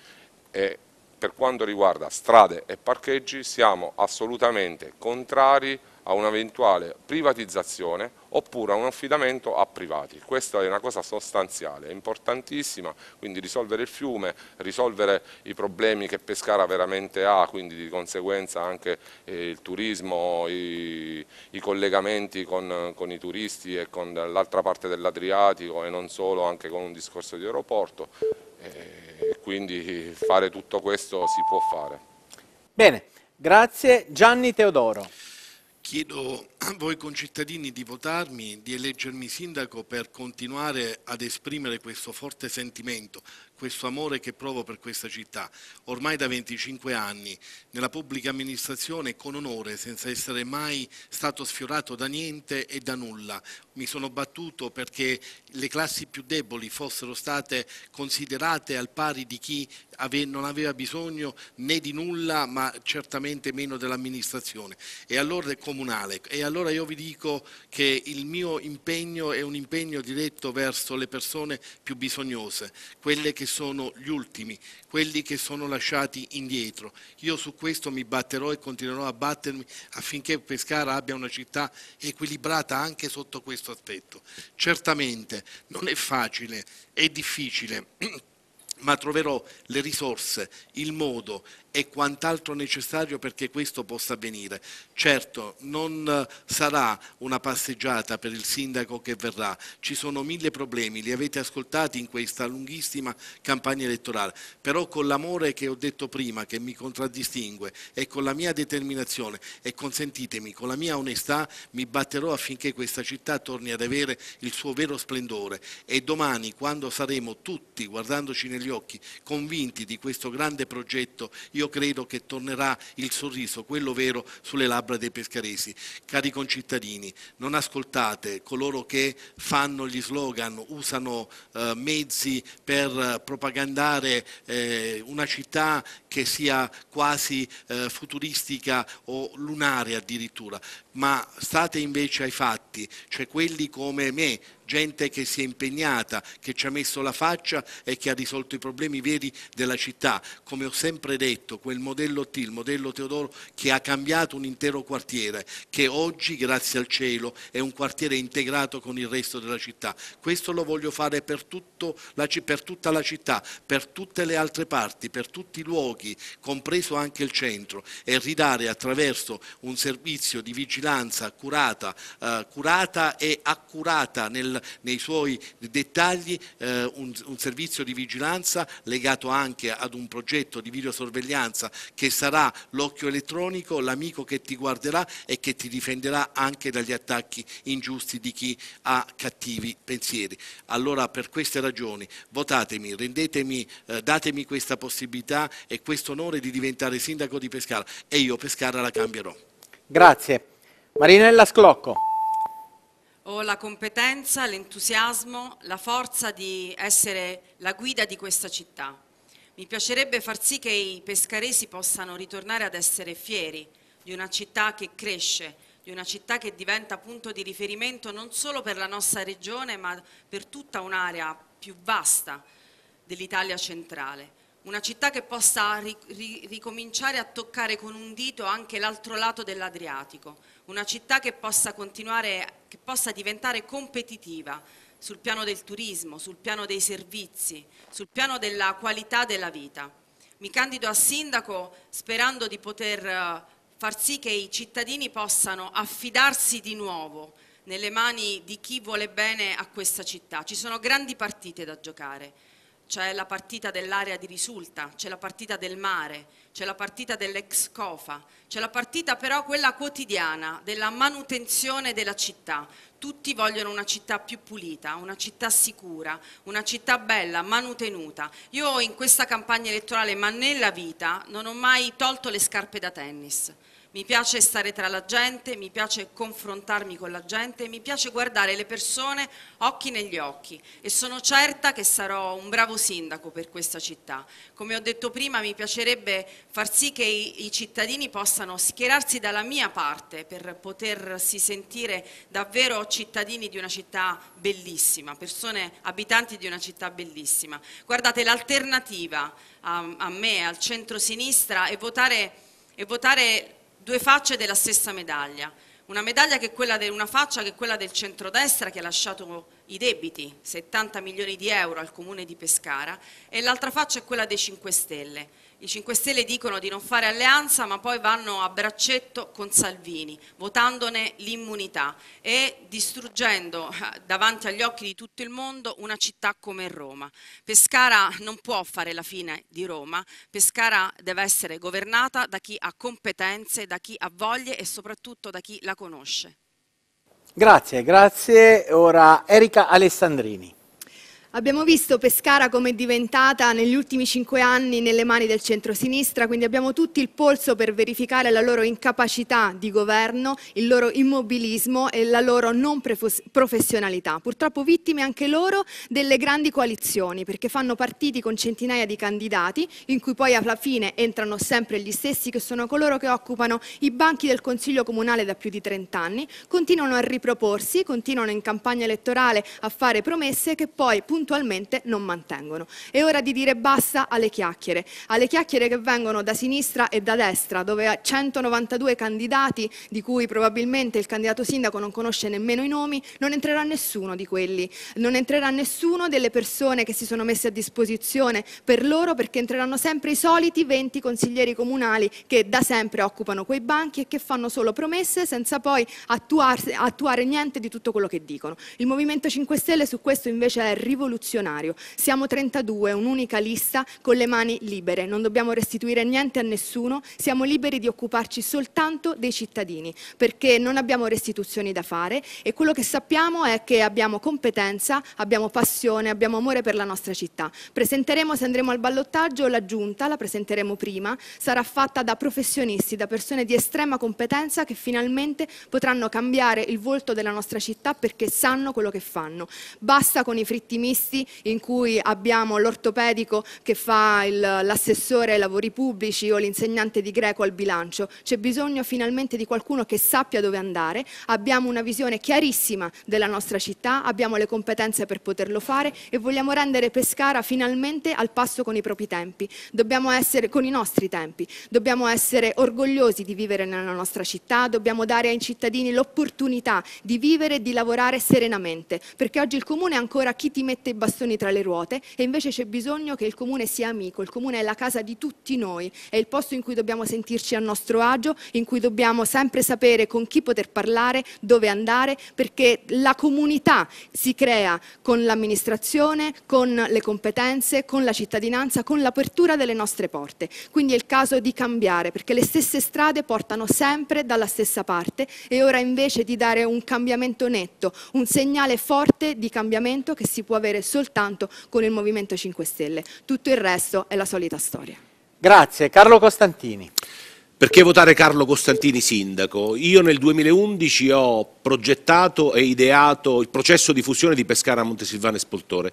e per quanto riguarda strade e parcheggi siamo assolutamente contrari a un'eventuale privatizzazione oppure a un affidamento a privati. Questa è una cosa sostanziale, importantissima, quindi risolvere il fiume, risolvere i problemi che Pescara veramente ha, quindi di conseguenza anche eh, il turismo, i, i collegamenti con, con, i turisti e con l'altra parte dell'Adriatico e non solo, anche con un discorso di aeroporto e quindi fare tutto questo si può fare. Bene, grazie Gianni Teodoro. Chiedo a voi concittadini di votarmi, di eleggermi sindaco per continuare ad esprimere questo forte sentimento, questo amore che provo per questa città, ormai da 25 anni, nella pubblica amministrazione con onore, senza essere mai stato sfiorato da niente e da nulla. Mi sono battuto perché le classi più deboli fossero state considerate al pari di chi ave non aveva bisogno né di nulla, ma certamente meno dell'amministrazione e allora è comunale. E allora io vi dico che il mio impegno è un impegno diretto verso le persone più bisognose, quelle che sono gli ultimi, quelli che sono lasciati indietro. Io su questo mi batterò e continuerò a battermi affinché Pescara abbia una città equilibrata anche sotto questo aspetto. Certamente non è facile, è difficile. ma troverò le risorse, il modo e quant'altro necessario perché questo possa avvenire. Certo, non sarà una passeggiata per il sindaco che verrà, ci sono mille problemi, li avete ascoltati in questa lunghissima campagna elettorale, però con l'amore che ho detto prima, che mi contraddistingue, e con la mia determinazione e consentitemi, con la mia onestà mi batterò affinché questa città torni ad avere il suo vero splendore e domani quando saremo tutti guardandoci negli occhi convinti di questo grande progetto io io credo che tornerà il sorriso, quello vero, sulle labbra dei pescaresi. Cari concittadini, non ascoltate coloro che fanno gli slogan, usano eh, mezzi per propagandare eh, una città che sia quasi eh, futuristica o lunare addirittura ma state invece ai fatti, cioè quelli come me, gente che si è impegnata, che ci ha messo la faccia e che ha risolto i problemi veri della città. Come ho sempre detto, quel modello T, il modello Teodoro, che ha cambiato un intero quartiere, che oggi, grazie al cielo, è un quartiere integrato con il resto della città. Questo lo voglio fare per, la, per tutta la città, per tutte le altre parti, per tutti i luoghi, compreso anche il centro, e ridare attraverso un servizio di vigilanza vigilanza curata, eh, curata e accurata nel, nei suoi dettagli, eh, un, un, servizio di vigilanza legato anche ad un progetto di videosorveglianza che sarà l'occhio elettronico, l'amico che ti guarderà e che ti difenderà anche dagli attacchi ingiusti di chi ha cattivi pensieri. Allora per queste ragioni votatemi, rendetemi, eh, datemi questa possibilità e questo onore di diventare sindaco di Pescara e io Pescara la cambierò. Grazie. Marinella Sclocco. Ho la competenza, l'entusiasmo, la forza di essere la guida di questa città. Mi piacerebbe far sì che i pescaresi possano ritornare ad essere fieri di una città che cresce, di una città che diventa punto di riferimento non solo per la nostra regione ma per tutta un'area più vasta dell'Italia centrale una città che possa ri, ri, ricominciare a toccare con un dito anche l'altro lato dell'Adriatico, una città che possa continuare, che possa diventare competitiva sul piano del turismo, sul piano dei servizi, sul piano della qualità della vita. Mi candido a sindaco sperando di poter eh, far sì che i cittadini possano affidarsi di nuovo nelle mani di chi vuole bene a questa città. Ci sono grandi partite da giocare c'è la partita dell'area di risulta, c'è la partita del mare, c'è la partita dell'ex cofa, c'è la partita però quella quotidiana della manutenzione della città. Tutti vogliono una città più pulita, una città sicura, una città bella, manutenuta. Io in questa campagna elettorale, ma nella vita, non ho mai tolto le scarpe da tennis. Mi piace stare tra la gente, mi piace confrontarmi con la gente, mi piace guardare le persone occhi negli occhi e sono certa che sarò un bravo sindaco per questa città. Come ho detto prima mi piacerebbe far sì che i, i cittadini possano schierarsi dalla mia parte per potersi sentire davvero cittadini di una città bellissima, persone abitanti di una città bellissima. Guardate l'alternativa a, a me, al centro-sinistra e votare, e votare due facce della stessa medaglia. Una medaglia che è quella de, una faccia che è quella del centrodestra che ha lasciato i debiti, 70 milioni di euro al comune di Pescara, e l'altra faccia è quella dei 5 Stelle. I 5 Stelle dicono di non fare alleanza ma poi vanno a braccetto con Salvini, votandone l'immunità e distruggendo eh, davanti agli occhi di tutto il mondo una città come Roma. Pescara non può fare la fine di Roma, Pescara deve essere governata da chi ha competenze, da chi ha voglie e soprattutto da chi la conosce. Grazie, grazie. Ora Erika Alessandrini. Abbiamo visto Pescara come è diventata negli ultimi cinque anni nelle mani del centrosinistra, quindi abbiamo tutti il polso per verificare la loro incapacità di governo, il loro immobilismo e la loro non professionalità. Purtroppo vittime anche loro delle grandi coalizioni, perché fanno partiti con centinaia di candidati, in cui poi alla fine entrano sempre gli stessi che sono coloro che occupano i banchi del Consiglio Comunale da più di 30 anni, continuano a riproporsi, continuano in campagna elettorale a fare promesse che poi puntualmente puntualmente non mantengono. È ora di dire basta alle chiacchiere, alle chiacchiere che vengono da sinistra e da destra, dove 192 candidati, di cui probabilmente il candidato sindaco non conosce nemmeno i nomi, non entrerà nessuno di quelli, non entrerà nessuno delle persone che si sono messe a disposizione per loro perché entreranno sempre i soliti 20 consiglieri comunali che da sempre occupano quei banchi e che fanno solo promesse senza poi attuarsi, attuare niente di tutto quello che dicono. Il Movimento 5 Stelle su questo invece è rivoluzionario rivoluzionario. Siamo 32, un'unica lista, con le mani libere. Non dobbiamo restituire niente a nessuno, siamo liberi di occuparci soltanto dei cittadini, perché non abbiamo restituzioni da fare e quello che sappiamo è che abbiamo competenza, abbiamo passione, abbiamo amore per la nostra città. Presenteremo, se andremo al ballottaggio, la giunta, la presenteremo prima, sarà fatta da professionisti, da persone di estrema competenza che finalmente potranno cambiare il volto della nostra città perché sanno quello che fanno. Basta con i frittimisti giornalisti in cui abbiamo l'ortopedico che fa l'assessore ai lavori pubblici o l'insegnante di greco al bilancio. C'è bisogno finalmente di qualcuno che sappia dove andare, abbiamo una visione chiarissima della nostra città, abbiamo le competenze per poterlo fare e vogliamo rendere Pescara finalmente al passo con i propri tempi, dobbiamo essere con i nostri tempi, dobbiamo essere orgogliosi di vivere nella nostra città, dobbiamo dare ai cittadini l'opportunità di vivere e di lavorare serenamente, perché oggi il Comune è ancora chi ti mette mette i bastoni tra le ruote e invece c'è bisogno che il comune sia amico, il comune è la casa di tutti noi, è il posto in cui dobbiamo sentirci a nostro agio, in cui dobbiamo sempre sapere con chi poter parlare, dove andare, perché la comunità si crea con l'amministrazione, con le competenze, con la cittadinanza, con l'apertura delle nostre porte. Quindi è il caso di cambiare, perché le stesse strade portano sempre dalla stessa parte e ora invece di dare un cambiamento netto, un segnale forte di cambiamento che si può avere condividere soltanto con il Movimento 5 Stelle. Tutto il resto è la solita storia. Grazie, Carlo Costantini. Perché votare Carlo Costantini sindaco? Io nel 2011 ho progettato e ideato il processo di fusione di Pescara Montesilvano e Spoltore.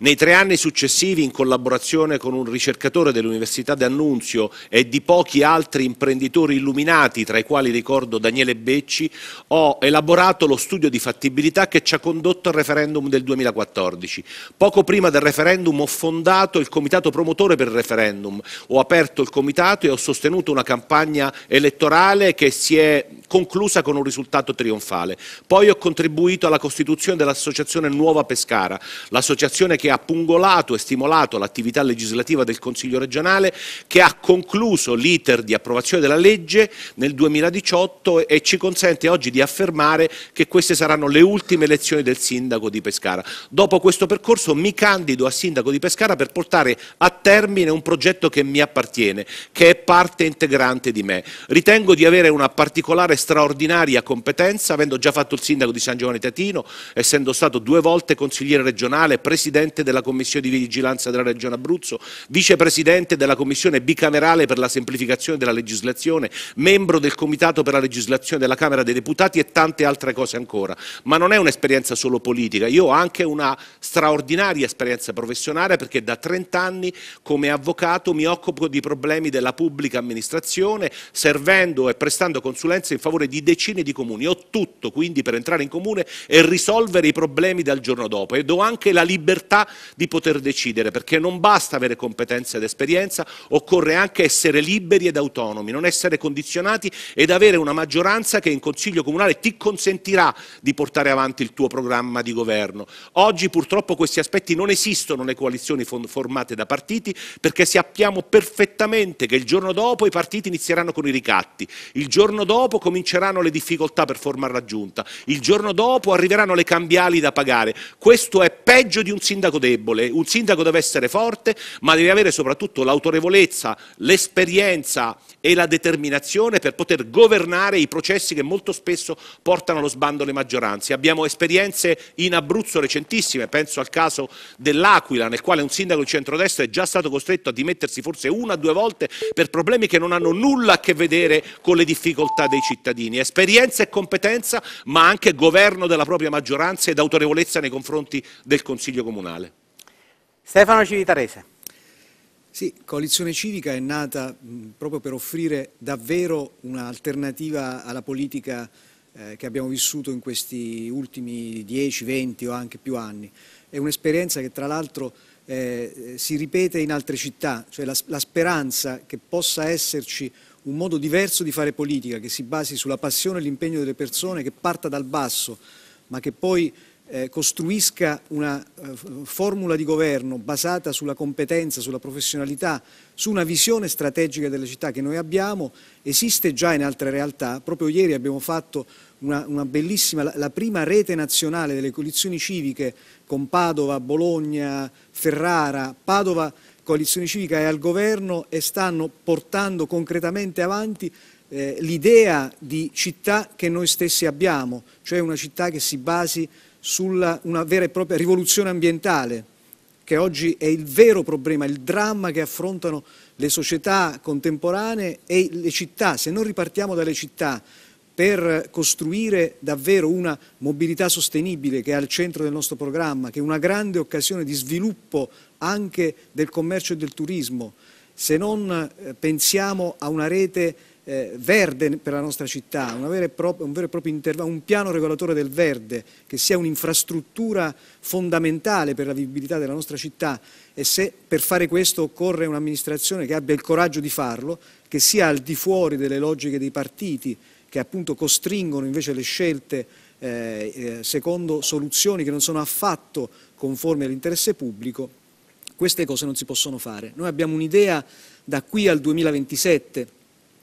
Nei tre anni successivi, in collaborazione con un ricercatore dell'Università d'Annunzio e di pochi altri imprenditori illuminati, tra i quali ricordo Daniele Becci, ho elaborato lo studio di fattibilità che ci ha condotto al referendum del 2014. Poco prima del referendum ho fondato il comitato promotore per il referendum, ho aperto il comitato e ho sostenuto una campagna campagna elettorale che si è conclusa con un risultato trionfale. Poi ho contribuito alla costituzione dell'associazione Nuova Pescara, l'associazione che ha pungolato e stimolato l'attività legislativa del Consiglio regionale, che ha concluso l'iter di approvazione della legge nel 2018 e ci consente oggi di affermare che queste saranno le ultime elezioni del sindaco di Pescara. Dopo questo percorso mi candido a sindaco di Pescara per portare a termine un progetto che mi appartiene, che è parte integrante di me. Ritengo di avere una particolare straordinaria competenza, avendo già fatto il sindaco di San Giovanni Tatino, essendo stato due volte consigliere regionale, presidente della Commissione di Vigilanza della Regione Abruzzo, vicepresidente della Commissione bicamerale per la semplificazione della legislazione, membro del Comitato per la legislazione della Camera dei Deputati e tante altre cose ancora. Ma non è un'esperienza solo politica, io ho anche una straordinaria esperienza professionale perché da 30 anni come avvocato mi occupo di problemi della pubblica amministrazione, servendo e prestando consulenza in favore di decine di comuni. Ho tutto quindi per entrare in comune e risolvere i problemi dal giorno dopo ed ho anche la libertà di poter decidere perché non basta avere competenze ed esperienza, occorre anche essere liberi ed autonomi, non essere condizionati ed avere una maggioranza che in Consiglio Comunale ti consentirà di portare avanti il tuo programma di governo. Oggi purtroppo questi aspetti non esistono nelle coalizioni formate da partiti perché sappiamo perfettamente che il giorno dopo i partiti inizieranno con i ricatti, il giorno dopo cominceranno cominceranno le difficoltà per formare la giunta. il giorno dopo arriveranno le cambiali da pagare. Questo è peggio di un sindaco debole, un sindaco deve essere forte ma deve avere soprattutto l'autorevolezza, l'esperienza e la determinazione per poter governare i processi che molto spesso portano allo sbando le maggioranze. Abbiamo esperienze in Abruzzo recentissime, penso al caso dell'Aquila, nel quale un sindaco di centrodestra è già stato costretto a dimettersi forse una o due volte per problemi che non hanno nulla a che vedere con le difficoltà dei cittadini. Esperienza e competenza, ma anche governo della propria maggioranza ed autorevolezza nei confronti del Consiglio Comunale. Stefano Civitarese. Sì, Coalizione Civica è nata mh, proprio per offrire davvero un'alternativa alla politica eh, che abbiamo vissuto in questi ultimi 10, 20 o anche più anni. È un'esperienza che tra l'altro eh, si ripete in altre città, cioè la, la speranza che possa esserci un modo diverso di fare politica che si basi sulla passione e l'impegno delle persone, che parta dal basso, ma che poi eh, costruisca una eh, formula di governo basata sulla competenza, sulla professionalità, su una visione strategica delle città che noi abbiamo, esiste già in altre realtà. Proprio ieri abbiamo fatto una, una bellissima, la, la, prima rete nazionale delle coalizioni civiche con Padova, Bologna, Ferrara, Padova coalizione civica è al governo e stanno portando concretamente avanti eh, l'idea di città che noi stessi abbiamo, cioè una città che si basi sulla una vera e propria rivoluzione ambientale, che oggi è il vero problema, il dramma che affrontano le società contemporanee e le città. Se non ripartiamo dalle città per costruire davvero una mobilità sostenibile che è al centro del nostro programma, che è una grande occasione di sviluppo anche del commercio e del turismo, se non eh, pensiamo a una rete eh, verde per la nostra città, un vero e proprio intervento, un piano regolatore del verde che sia un'infrastruttura fondamentale per la vivibilità della nostra città e se per fare questo occorre un'amministrazione che abbia il coraggio di farlo, che sia al di fuori delle logiche dei partiti che appunto costringono invece le scelte eh, eh secondo soluzioni che non sono affatto conformi all'interesse pubblico, queste cose non si possono fare. Noi abbiamo un'idea da qui al 2027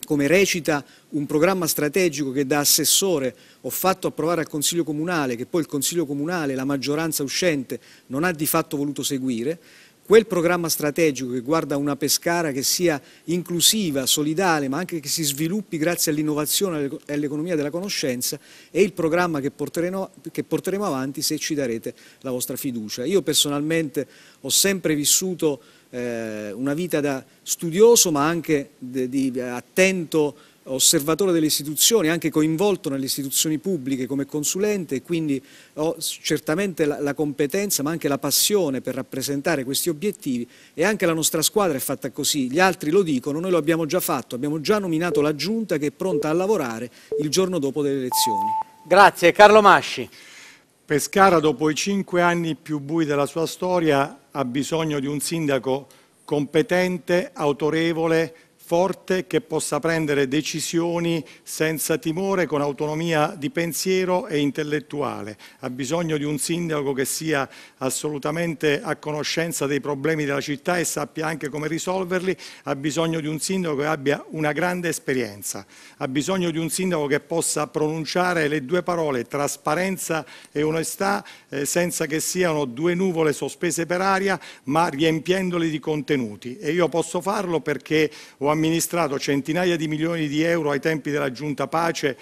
come recita un programma strategico che da assessore ho fatto approvare al Consiglio Comunale, che poi il Consiglio Comunale, la maggioranza uscente, non ha di fatto voluto seguire, quel programma strategico che guarda una Pescara che sia inclusiva, solidale, ma anche che si sviluppi grazie all'innovazione e all'economia della conoscenza, è il programma che porteremo, che porteremo avanti se ci darete la vostra fiducia. Io personalmente ho sempre vissuto eh, una vita da studioso ma anche di, di attento osservatore delle istituzioni, anche coinvolto nelle istituzioni pubbliche come consulente e quindi ho oh, certamente la, la, competenza ma anche la passione per rappresentare questi obiettivi e anche la nostra squadra è fatta così, gli altri lo dicono, noi lo abbiamo già fatto, abbiamo già nominato la giunta che è pronta a lavorare il giorno dopo le elezioni. Grazie Carlo Masci. Pescara, dopo i cinque anni più bui della sua storia, ha bisogno di un sindaco competente, autorevole, forte che possa prendere decisioni senza timore, con autonomia di pensiero e intellettuale. Ha bisogno di un sindaco che sia assolutamente a conoscenza dei problemi della città e sappia anche come risolverli, ha bisogno di un sindaco che abbia una grande esperienza, ha bisogno di un sindaco che possa pronunciare le due parole trasparenza e onestà eh, senza che siano due nuvole sospese per aria ma riempiendole di contenuti e io posso farlo perché ho amministrato centinaia di milioni di euro ai tempi della Giunta Pace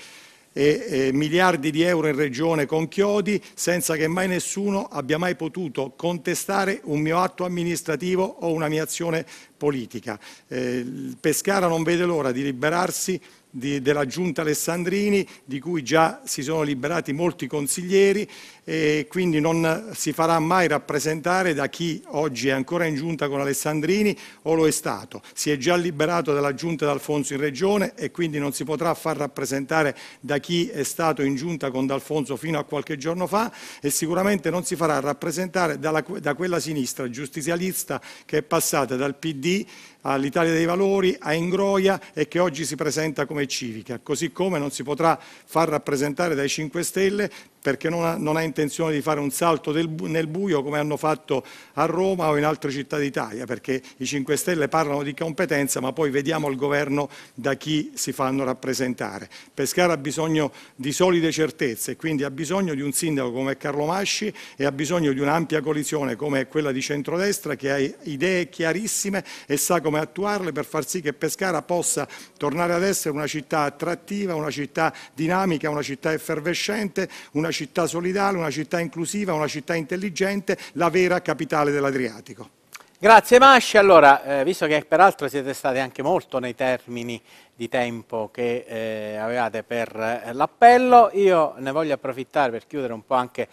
e, e miliardi di euro in regione con Chiodi senza che mai nessuno abbia mai potuto contestare un mio atto amministrativo o una mia azione politica. Eh, Pescara non vede l'ora di liberarsi di, della giunta Alessandrini di cui già si sono liberati molti consiglieri e quindi non si farà mai rappresentare da chi oggi è ancora in giunta con Alessandrini o lo è stato. Si è già liberato dalla giunta d'Alfonso in Regione e quindi non si potrà far rappresentare da chi è stato in giunta con D'Alfonso fino a qualche giorno fa e sicuramente non si farà rappresentare dalla, da quella sinistra giustizialista che è passata dal PD all'Italia dei Valori, a Ingroia e che oggi si presenta come civica, così come non si potrà far rappresentare dai 5 Stelle perché non ha, non ha, intenzione di fare un salto del, nel buio come hanno fatto a Roma o in altre città d'Italia, perché i 5 Stelle parlano di competenza ma poi vediamo il governo da chi si fanno rappresentare. Pescara ha bisogno di solide certezze, quindi ha bisogno di un sindaco come Carlo Masci e ha bisogno di un'ampia coalizione come quella di centrodestra che ha idee chiarissime e sa come attuarle per far sì che Pescara possa tornare ad essere una città attrattiva, una città dinamica, una città effervescente, una una città solidale, una città inclusiva, una città intelligente, la vera capitale dell'Adriatico. Grazie Masci, allora eh, visto che peraltro siete stati anche molto nei termini di tempo che eh, avevate per eh, l'appello, io ne voglio approfittare per chiudere un po' anche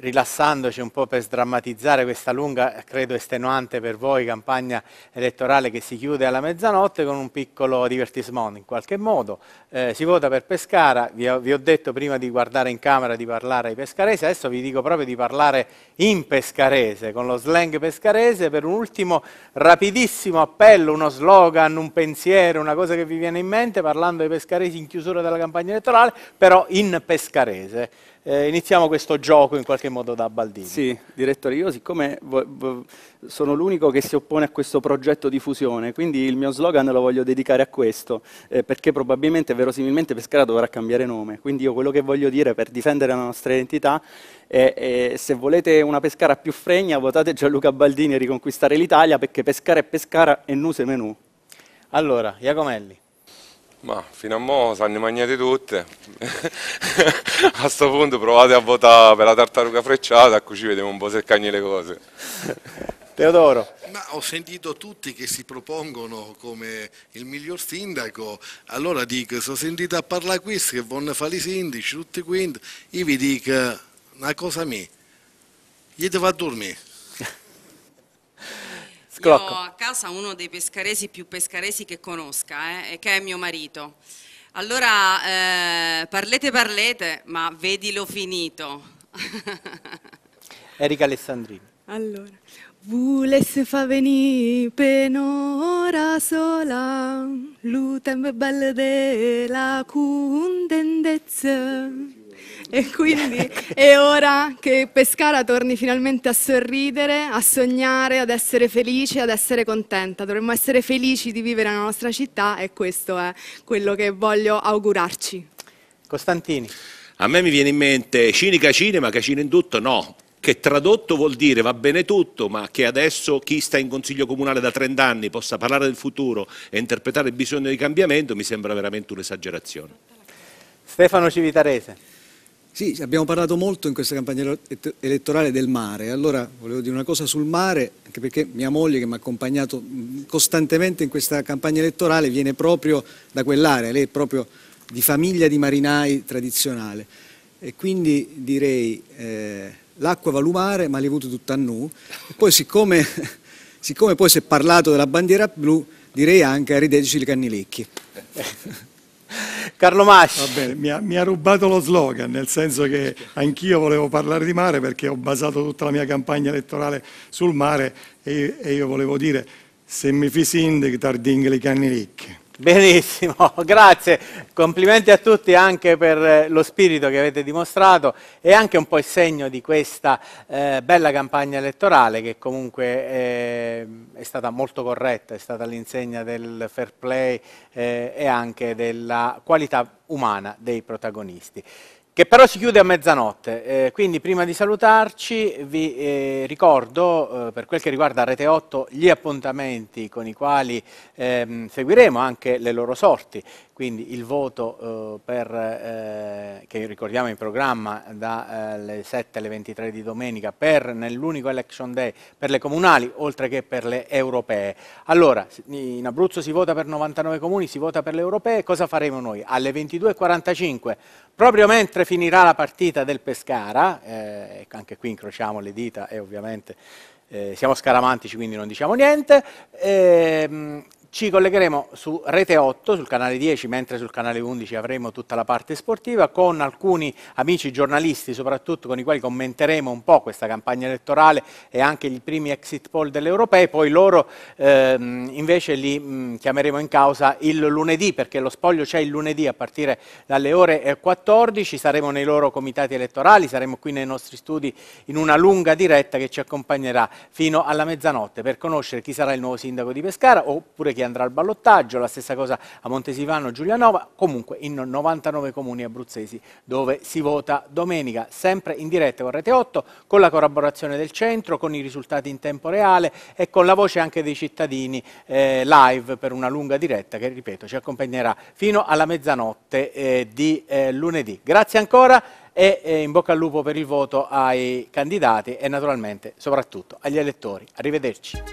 rilassandoci un po' per sdrammatizzare questa lunga, credo estenuante per voi, campagna elettorale che si chiude alla mezzanotte con un piccolo divertisement in qualche modo. Eh, si vota per Pescara, vi ho, vi ho, detto prima di guardare in camera di parlare ai pescaresi, adesso vi dico proprio di parlare in pescarese, con lo slang pescarese, per un ultimo rapidissimo appello, uno slogan, un pensiero, una cosa che vi viene in mente parlando ai pescaresi in chiusura della campagna elettorale, però in pescarese eh, iniziamo questo gioco in qualche modo da Baldini. Sì, direttore, io siccome sono l'unico che si oppone a questo progetto di fusione, quindi il mio slogan lo voglio dedicare a questo, eh, perché probabilmente, verosimilmente, Pescara dovrà cambiare nome. Quindi io quello che voglio dire per difendere la nostra identità è, è se volete una Pescara più fregna, votate Gianluca Baldini e riconquistare l'Italia, perché Pescara è Pescara e Nuse menù. Allora, Iacomelli. Ma fino a mo' sanno mangiate tutte, a questo punto provate a votare per la tartaruga frecciata, così vediamo un po' se cagni le cose. Teodoro. Ma ho sentito tutti che si propongono come il miglior sindaco, allora dico, sono sentito a parlare questo che vogliono fare i sindaci, tutti quinti, io vi dico una cosa a me, gli devo a dormire. Sclocco. Io ho a casa uno dei pescaresi più pescaresi che conosca, eh, che è mio marito. Allora, eh, parlete parlete, ma vedilo finito. Erika Alessandrini. Allora, Vules fa venire penora sola, l'utem bel della cundendezza e quindi ecco. è ora che Pescara torni finalmente a sorridere, a sognare, ad essere felice, ad essere contenta. Dovremmo essere felici di vivere nella nostra città e questo è quello che voglio augurarci. Costantini. A me mi viene in mente cinica cinema, casino in tutto, no, che tradotto vuol dire va bene tutto, ma che adesso chi sta in consiglio comunale da 30 anni possa parlare del futuro e interpretare il bisogno di cambiamento mi sembra veramente un'esagerazione. Stefano Civitarese. Sì, abbiamo parlato molto in questa campagna elettorale del mare, allora volevo dire una cosa sul mare, anche perché mia moglie che mi ha accompagnato costantemente in questa campagna elettorale viene proprio da quell'area, lei è proprio di famiglia di marinai tradizionale e quindi direi eh, l'acqua va mare ma le avute tutta a nu e poi siccome, siccome poi si è parlato della bandiera blu direi anche rideteci le cannilecchi. Eh, eh. Carlo Masci. Va bene, mi ha, mi ha, rubato lo slogan, nel senso che anch'io volevo parlare di mare perché ho basato tutta la mia campagna elettorale sul mare e, e io volevo dire se mi fi sindic tardingli canni ricchi. Benissimo, grazie. Complimenti a tutti anche per eh, lo spirito che avete dimostrato e anche un po' il segno di questa eh, bella campagna elettorale che comunque eh, è stata molto corretta, è stata l'insegna del fair play eh, e anche della qualità umana dei protagonisti che però si chiude a mezzanotte, eh, quindi prima di salutarci vi eh, ricordo eh, per quel che riguarda Rete 8 gli appuntamenti con i quali ehm, seguiremo anche le loro sorti quindi il voto eh, per, eh, che ricordiamo in programma dalle eh, 7 alle 23 di domenica per nell'unico election day per le comunali oltre che per le europee. Allora in Abruzzo si vota per 99 comuni, si vota per le europee, cosa faremo noi? Alle 22.45 proprio mentre finirà la partita del Pescara, eh, anche qui incrociamo le dita e ovviamente eh, siamo scaramantici quindi non diciamo niente, eh, ci collegheremo su Rete 8, sul canale 10, mentre sul canale 11 avremo tutta la parte sportiva, con alcuni amici giornalisti, soprattutto con i quali commenteremo un po' questa campagna elettorale e anche i primi exit poll delle europee, poi loro ehm, invece li mh, mm, chiameremo in causa il lunedì, perché lo spoglio c'è il lunedì a partire dalle ore 14, eh, saremo nei loro comitati elettorali, saremo qui nei nostri studi in una lunga diretta che ci accompagnerà fino alla mezzanotte per conoscere chi sarà il nuovo sindaco di Pescara oppure chi andrà al ballottaggio, la stessa cosa a Montesivano, Giulianova, comunque in 99 comuni abruzzesi dove si vota domenica, sempre in diretta con Rete 8, con la collaborazione del centro, con i risultati in tempo reale e con la voce anche dei cittadini eh, live per una lunga diretta che, ripeto, ci accompagnerà fino alla mezzanotte eh, di eh, lunedì. Grazie ancora e eh, in bocca al lupo per il voto ai candidati e naturalmente soprattutto agli elettori. Arrivederci.